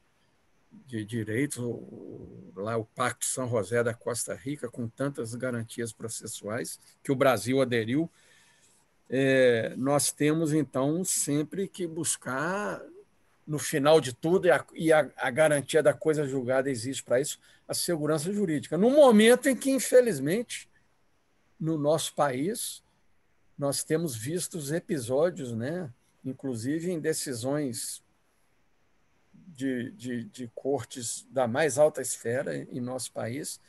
de Direitos, o, lá o Pacto São José da Costa Rica, com tantas garantias processuais que o Brasil aderiu. É, nós temos, então, sempre que buscar, no final de tudo, e a, e a, a garantia da coisa julgada existe para isso, a segurança jurídica. No momento em que, infelizmente, no nosso país, nós temos visto os episódios, né? inclusive em decisões de, de, de cortes da mais alta esfera em nosso país,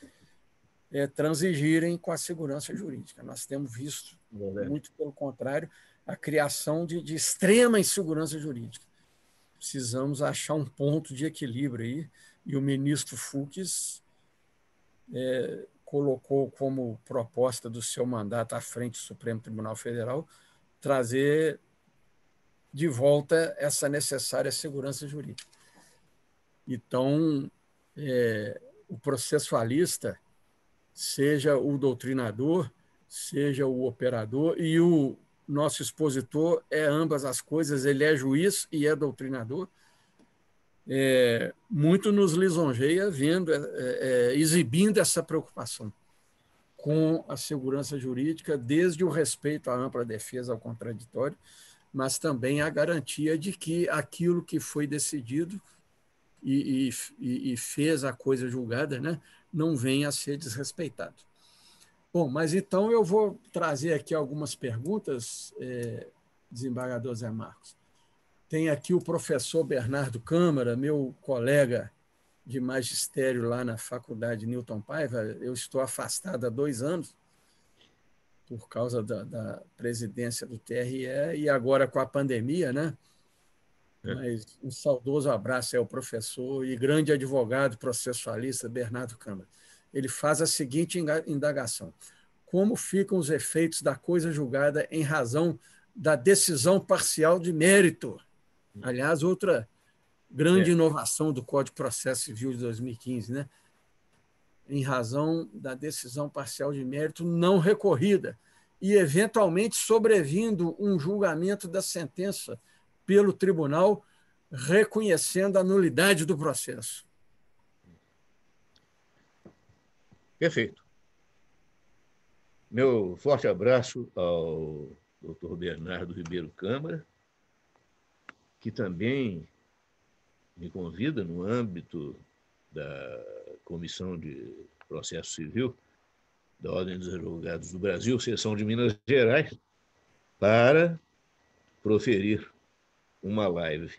é, transigirem com a segurança jurídica. Nós temos visto, Verdade. muito pelo contrário, a criação de, de, extrema insegurança jurídica. Precisamos achar um ponto de equilíbrio aí, e o ministro Fux é, colocou como proposta do seu mandato à frente do Supremo Tribunal Federal trazer de volta essa necessária segurança jurídica. Então, é, o processualista, seja o doutrinador, seja o operador, e o nosso expositor é ambas as coisas, ele é juiz e é doutrinador. É, muito nos lisonjeia vendo, é, é exibindo essa preocupação com a segurança jurídica, desde o respeito à ampla defesa ao contraditório, mas também a garantia de que aquilo que foi decidido e, e, e fez a coisa julgada né, não venha a ser desrespeitado. Bom, mas então eu vou trazer aqui algumas perguntas, é, desembargador Zé Marcos. Tem aqui o professor Bernardo Câmara, meu colega de magistério lá na faculdade Newton Paiva, eu estou afastado há dois anos, por causa da, da, presidência do TRE e agora com a pandemia, né? É. Mas um saudoso abraço ao professor e grande advogado processualista Bernardo Câmara. Ele faz a seguinte indagação: como ficam os efeitos da coisa julgada em razão da decisão parcial de mérito? Aliás, outra grande é. inovação do Código de Processo Civil de 2015, né? em razão da decisão parcial de mérito não recorrida e, eventualmente, sobrevindo um julgamento da sentença pelo tribunal reconhecendo a nulidade do processo. Perfeito. Meu forte abraço ao doutor Bernardo Ribeiro Câmara, que também me convida no âmbito da Comissão de Processo Civil da Ordem dos Advogados do Brasil, sessão de Minas Gerais, para proferir uma live.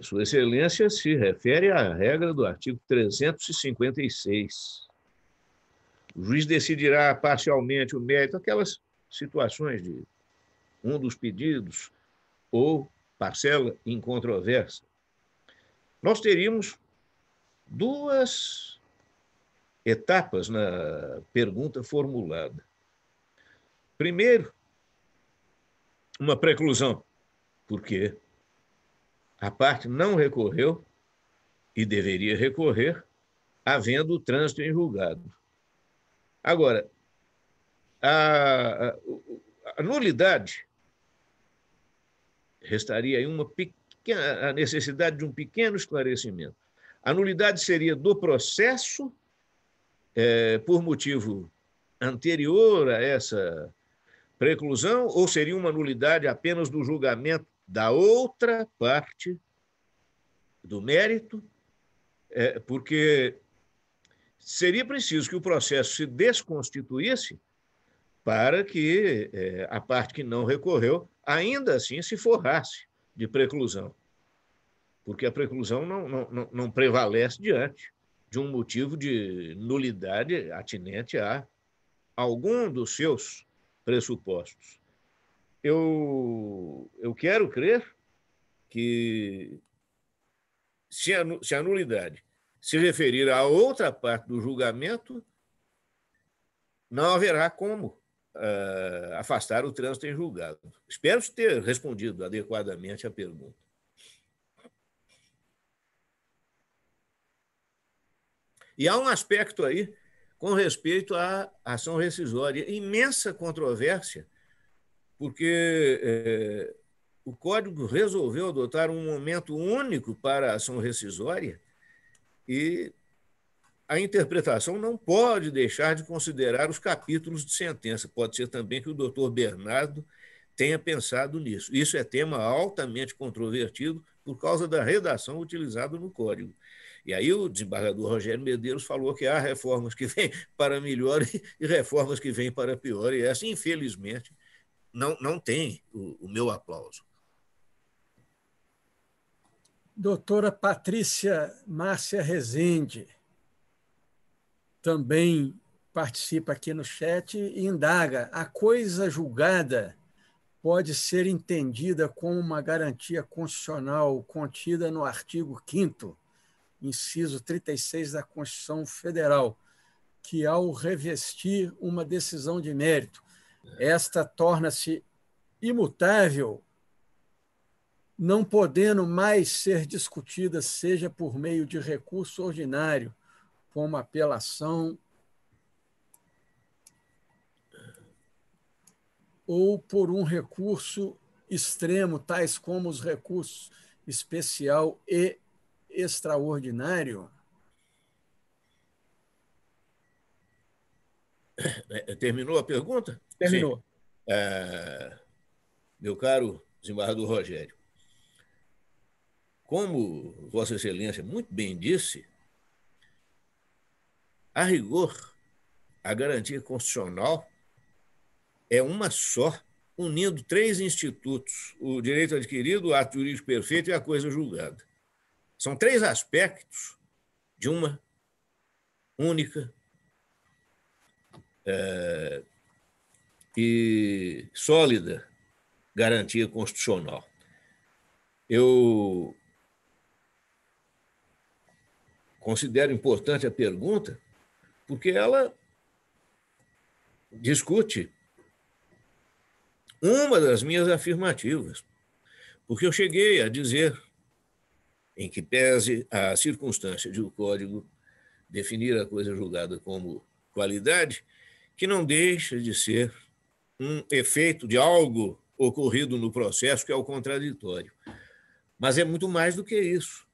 Sua Excelência se refere à regra do artigo 356. O juiz decidirá parcialmente o mérito, aquelas situações de um dos pedidos ou parcela incontroversa. Nós teríamos duas etapas na pergunta formulada. Primeiro, uma preclusão, porque a parte não recorreu e deveria recorrer, havendo o trânsito em julgado. Agora, a, a nulidade restaria aí uma pequena, a necessidade de um pequeno esclarecimento. A nulidade seria do processo, é, por motivo anterior a essa preclusão, ou seria uma nulidade apenas do julgamento da outra parte do mérito, é, porque seria preciso que o processo se desconstituísse para que é, a parte que não recorreu ainda assim se forrasse de preclusão porque a preclusão não, não, não prevalece diante de um motivo de nulidade atinente a algum dos seus pressupostos. Eu, eu quero crer que, se a, se a nulidade se referir a outra parte do julgamento, não haverá como uh, afastar o trânsito em julgado. Espero ter respondido adequadamente à pergunta. E há um aspecto aí com respeito à ação rescisória, é imensa controvérsia, porque é, o Código resolveu adotar um momento único para a ação rescisória e a interpretação não pode deixar de considerar os capítulos de sentença. Pode ser também que o doutor Bernardo tenha pensado nisso. Isso é tema altamente controvertido por causa da redação utilizada no Código. E aí o desembargador Rogério Medeiros falou que há reformas que vêm para melhor e reformas que vêm para pior, e essa, infelizmente, não, não tem o, o meu aplauso. Doutora Patrícia Márcia Rezende também participa aqui no chat e indaga: a coisa julgada pode ser entendida como uma garantia constitucional contida no artigo 5 inciso 36 da Constituição Federal, que ao revestir uma decisão de mérito, esta torna-se imutável, não podendo mais ser discutida, seja por meio de recurso ordinário, como apelação ou por um recurso extremo, tais como os recursos especial e extraordinário. É, terminou a pergunta? Terminou. É, meu caro desembargador Rogério, como Vossa Excelência muito bem disse, a rigor, a garantia constitucional é uma só, unindo três institutos: o direito adquirido, o ato jurídico perfeito e a coisa julgada. São três aspectos de uma única é, e sólida garantia constitucional. Eu considero importante a pergunta, porque ela discute uma das minhas afirmativas, porque eu cheguei a dizer em que pese a circunstância de o código definir a coisa julgada como qualidade, que não deixa de ser um efeito de algo ocorrido no processo, que é o contraditório. Mas é muito mais do que isso.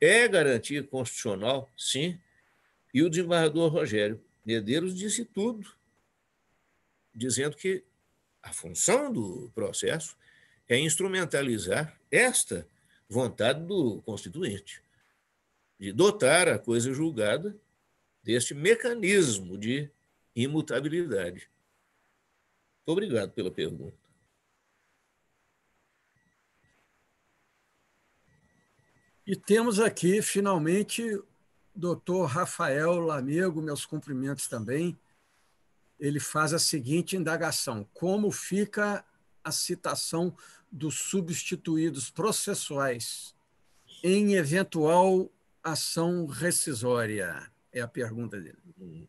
É garantia constitucional, sim, e o desembargador Rogério Medeiros disse tudo, dizendo que a função do processo é instrumentalizar esta vontade do Constituinte, de dotar a coisa julgada deste mecanismo de imutabilidade. Muito obrigado pela pergunta. E temos aqui, finalmente, doutor Rafael Lamego, meus cumprimentos também. Ele faz a seguinte indagação: como fica a citação dos substituídos processuais em eventual ação rescisória? É a pergunta dele.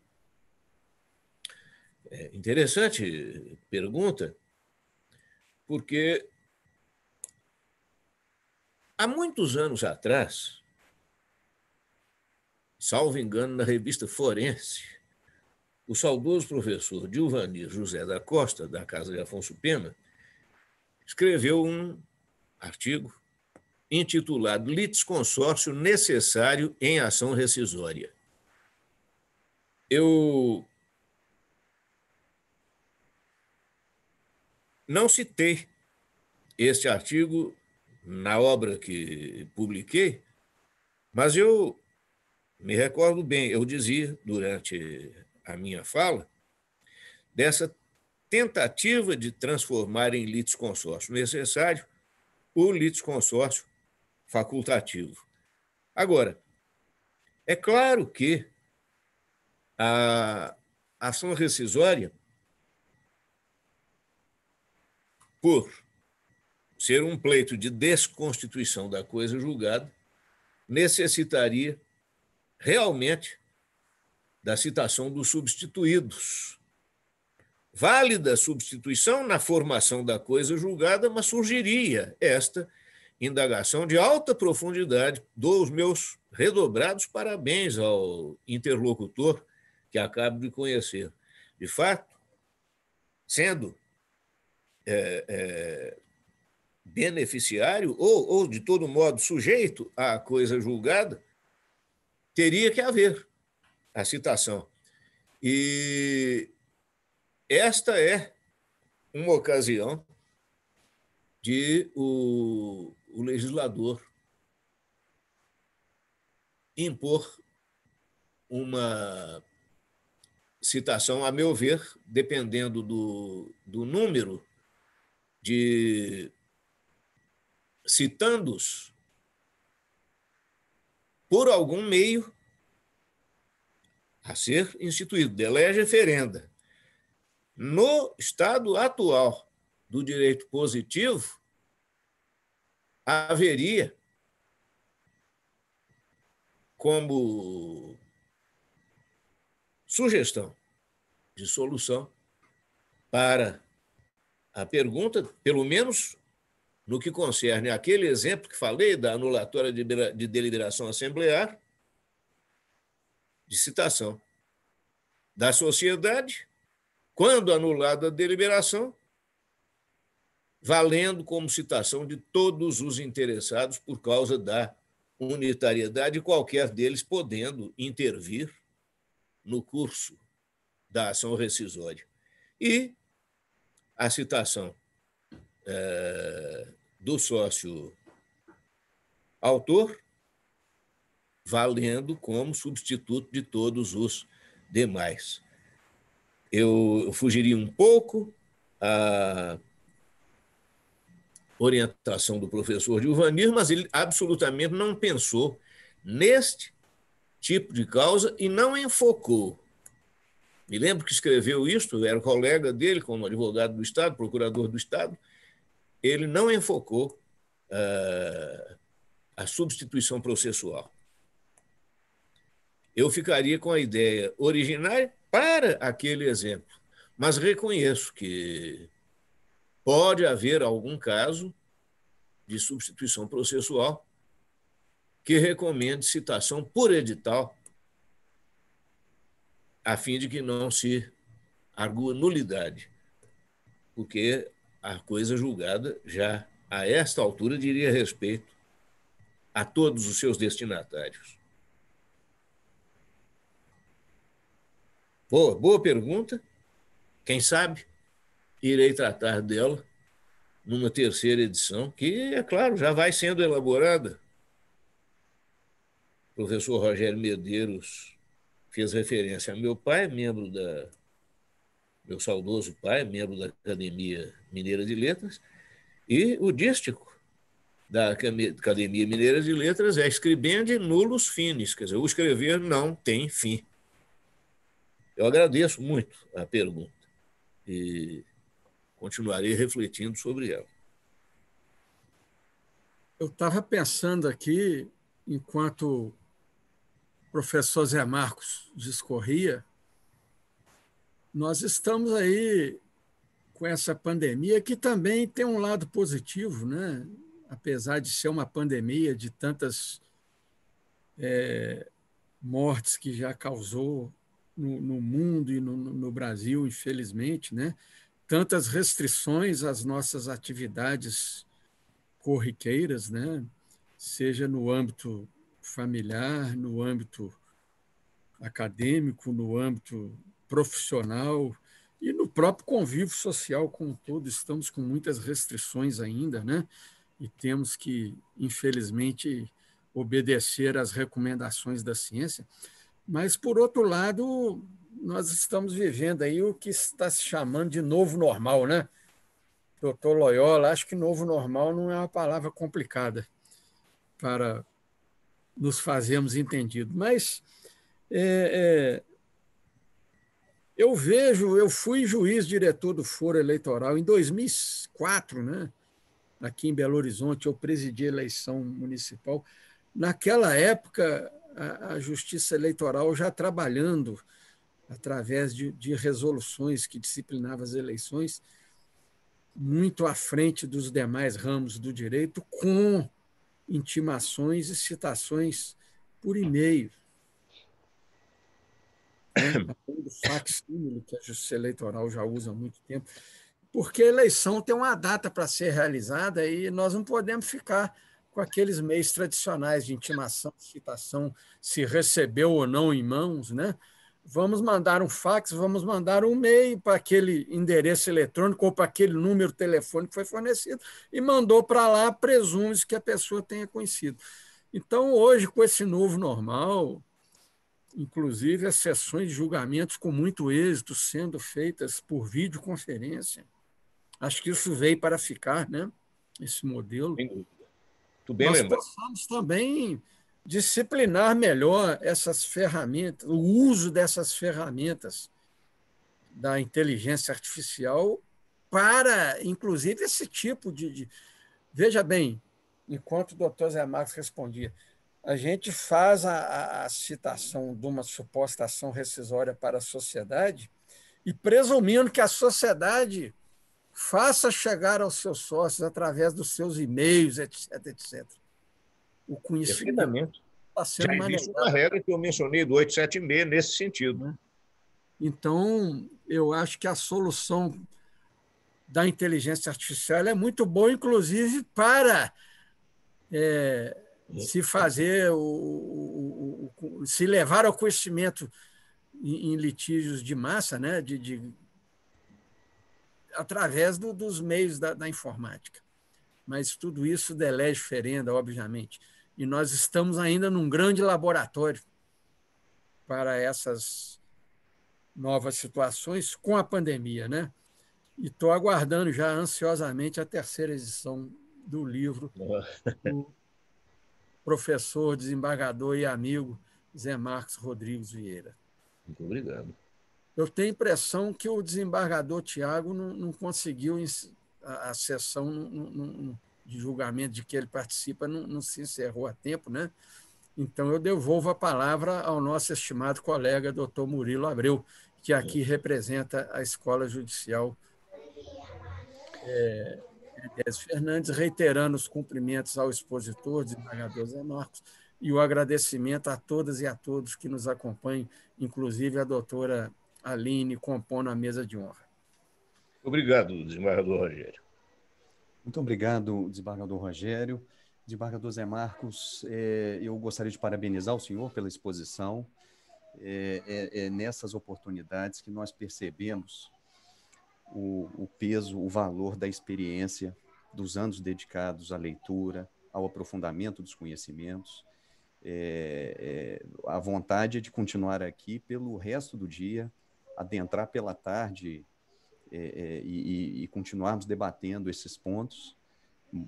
É interessante pergunta, porque há muitos anos atrás, salvo engano, na revista Forense, o saudoso professor Gilvanir José da Costa, da Casa de Afonso Pena, escreveu um artigo intitulado Litisconsórcio Necessário em Ação Rescisória. Eu não citei este artigo na obra que publiquei, mas eu me recordo bem, eu dizia durante a minha fala dessa tentativa de transformar em litisconsórcio necessário o litisconsórcio facultativo. Agora, é claro que a ação rescisória, por ser um pleito de desconstituição da coisa julgada, necessitaria realmente da citação dos substituídos válida substituição na formação da coisa julgada, mas surgiria esta indagação de alta profundidade. Dou os meus redobrados parabéns ao interlocutor que acabo de conhecer. De fato, sendo é, é, beneficiário ou, ou, de todo modo, sujeito à coisa julgada, teria que haver a citação. E esta é uma ocasião de o, o legislador impor uma citação, a meu ver, dependendo do, do número de citandos por algum meio a ser instituído, delege lege ferenda no estado atual do direito positivo, haveria como sugestão de solução para a pergunta, pelo menos no que concerne aquele exemplo que falei da anulatória de deliberação assemblear, de citação da sociedade quando anulada a deliberação, valendo como citação de todos os interessados por causa da unitariedade, qualquer deles podendo intervir no curso da ação rescisória. E a citação é, do sócio autor, valendo como substituto de todos os demais eu fugiria um pouco à orientação do professor Gilvanir, mas ele absolutamente não pensou neste tipo de causa e não enfocou. Me lembro que escreveu isto, era colega dele como advogado do Estado, procurador do Estado, ele não enfocou uh, a substituição processual eu ficaria com a ideia originária para aquele exemplo, mas reconheço que pode haver algum caso de substituição processual que recomende citação por edital, a fim de que não se argua nulidade, porque a coisa julgada já a esta altura diria respeito a todos os seus destinatários. Boa, boa pergunta. Quem sabe irei tratar dela numa terceira edição, que, é claro, já vai sendo elaborada. O professor Rogério Medeiros fez referência a meu pai, membro da. meu saudoso pai, membro da Academia Mineira de Letras, e o dístico da Academia Mineira de Letras é escrevendo nulos finis, quer dizer, o escrever não tem fim. Eu agradeço muito a pergunta e continuarei refletindo sobre ela. Eu estava pensando aqui, enquanto o professor Zé Marcos discorria, nós estamos aí com essa pandemia que também tem um lado positivo, né? apesar de ser uma pandemia de tantas é, mortes que já causou no, no mundo e no, no, Brasil, infelizmente, né? tantas restrições às nossas atividades corriqueiras, né? seja no âmbito familiar, no âmbito acadêmico, no âmbito profissional e no próprio convívio social como um todo. Estamos com muitas restrições ainda, né? E temos que, infelizmente, obedecer às recomendações da ciência. Mas, por outro lado, nós estamos vivendo aí o que está se chamando de novo normal, né? Doutor Loyola, acho que novo normal não é uma palavra complicada para nos fazermos entendido. Mas é, é, eu vejo, eu fui juiz diretor do Foro Eleitoral em 2004, né? Aqui em Belo Horizonte, eu presidi a eleição municipal. Naquela época, a, a Justiça Eleitoral já trabalhando através de, de, resoluções que disciplinavam as eleições, muito à frente dos demais ramos do direito, com intimações e citações por e-mail. Né? do facsímile, que a Justiça Eleitoral já usa há muito tempo, porque a eleição tem uma data para ser realizada e nós não podemos ficar com aqueles meios tradicionais de intimação, citação, se recebeu ou não em mãos, né? Vamos mandar um fax, vamos mandar um e-mail para aquele endereço eletrônico ou para aquele número telefônico que foi fornecido e mandou para lá, presume-se que a pessoa tenha conhecido. Então, hoje, com esse novo normal, inclusive as sessões de julgamentos com muito êxito sendo feitas por videoconferência. Acho que isso veio para ficar, né? Esse modelo. Tu bem nós possamos também disciplinar melhor essas ferramentas, o uso dessas ferramentas da inteligência artificial para, inclusive, esse tipo de. de... Veja bem, enquanto o doutor Zé Marcos respondia, a gente faz a, a, citação de uma suposta ação rescisória para a sociedade e presumindo que a sociedade faça chegar aos seus sócios através dos seus e-mails, etc, etc. O conhecimento está sendo manejado. uma regra que eu mencionei do 876 nesse sentido. Né? Então, eu acho que a solução da inteligência artificial é muito boa, inclusive para é, é. se fazer o, o, o, se levar ao conhecimento em, em litígios de massa, né, de, de através do, dos meios da, da, informática. Mas tudo isso delege ferenda, obviamente. E nós estamos ainda num grande laboratório para essas novas situações com a pandemia, né? E estou aguardando já ansiosamente a terceira edição do livro do professor, desembargador e amigo Zé Marcos Rodrigues Vieira. Muito obrigado eu tenho impressão que o desembargador Tiago não, não, conseguiu a, a sessão de julgamento de que ele participa não, se encerrou a tempo, né? Então eu devolvo a palavra ao nosso estimado colega doutor Murilo Abreu, que aqui representa a Escola Judicial é, Fernandes, reiterando os cumprimentos ao expositor, desembargador Zé Marcos, e o agradecimento a todas e a todos que nos acompanham, inclusive a doutora Aline compondo a mesa de honra. Obrigado, desembargador Rogério. Muito obrigado, desembargador Rogério. Desembargador Zé Marcos, é, eu gostaria de parabenizar o senhor pela exposição. É, é, é nessas oportunidades que nós percebemos o, o peso, o valor da experiência dos anos dedicados à leitura, ao aprofundamento dos conhecimentos. É, é, a vontade é de continuar aqui pelo resto do dia, adentrar pela tarde é, é e, e, continuarmos debatendo esses pontos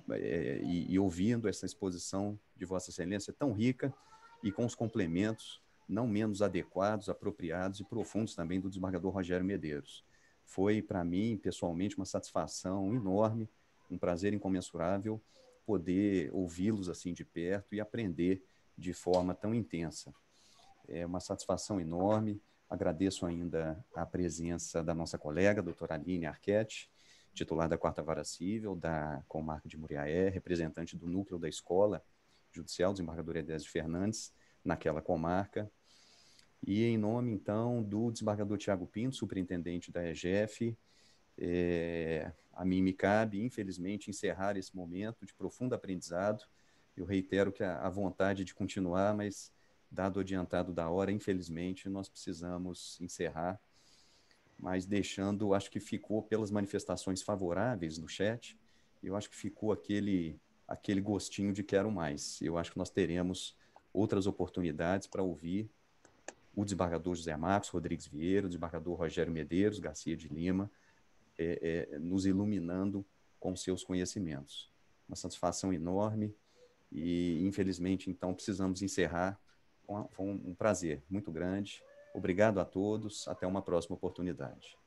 é, e, e ouvindo essa exposição de Vossa Excelência tão rica e com os complementos não menos adequados, apropriados e profundos também do desembargador Rogério Medeiros. Foi para mim, pessoalmente, uma satisfação enorme, um prazer incomensurável poder ouvi-los assim de perto e aprender de forma tão intensa. É uma satisfação enorme Agradeço ainda a presença da nossa colega, doutora Aline Arquette, titular da Quarta Vara Civil, da Comarca de Muriaé, representante do núcleo da Escola Judicial, desembargador Edésio Fernandes, naquela comarca. E em nome, então, do desembargador Tiago Pinto, superintendente da EGF, é, a mim me cabe, infelizmente, encerrar esse momento de profundo aprendizado. Eu reitero que a, a vontade de continuar, mas dado o adiantado da hora, infelizmente, nós precisamos encerrar, mas deixando, acho que ficou pelas manifestações favoráveis no chat, eu acho que ficou aquele aquele gostinho de quero mais. Eu acho que nós teremos outras oportunidades para ouvir o desembargador José Marcos Rodrigues Vieira, o desembargador Rogério Medeiros Garcia de Lima, é, é, nos iluminando com seus conhecimentos. Uma satisfação enorme e, infelizmente, então, precisamos encerrar foi um prazer muito grande. Obrigado a todos. Até uma próxima oportunidade.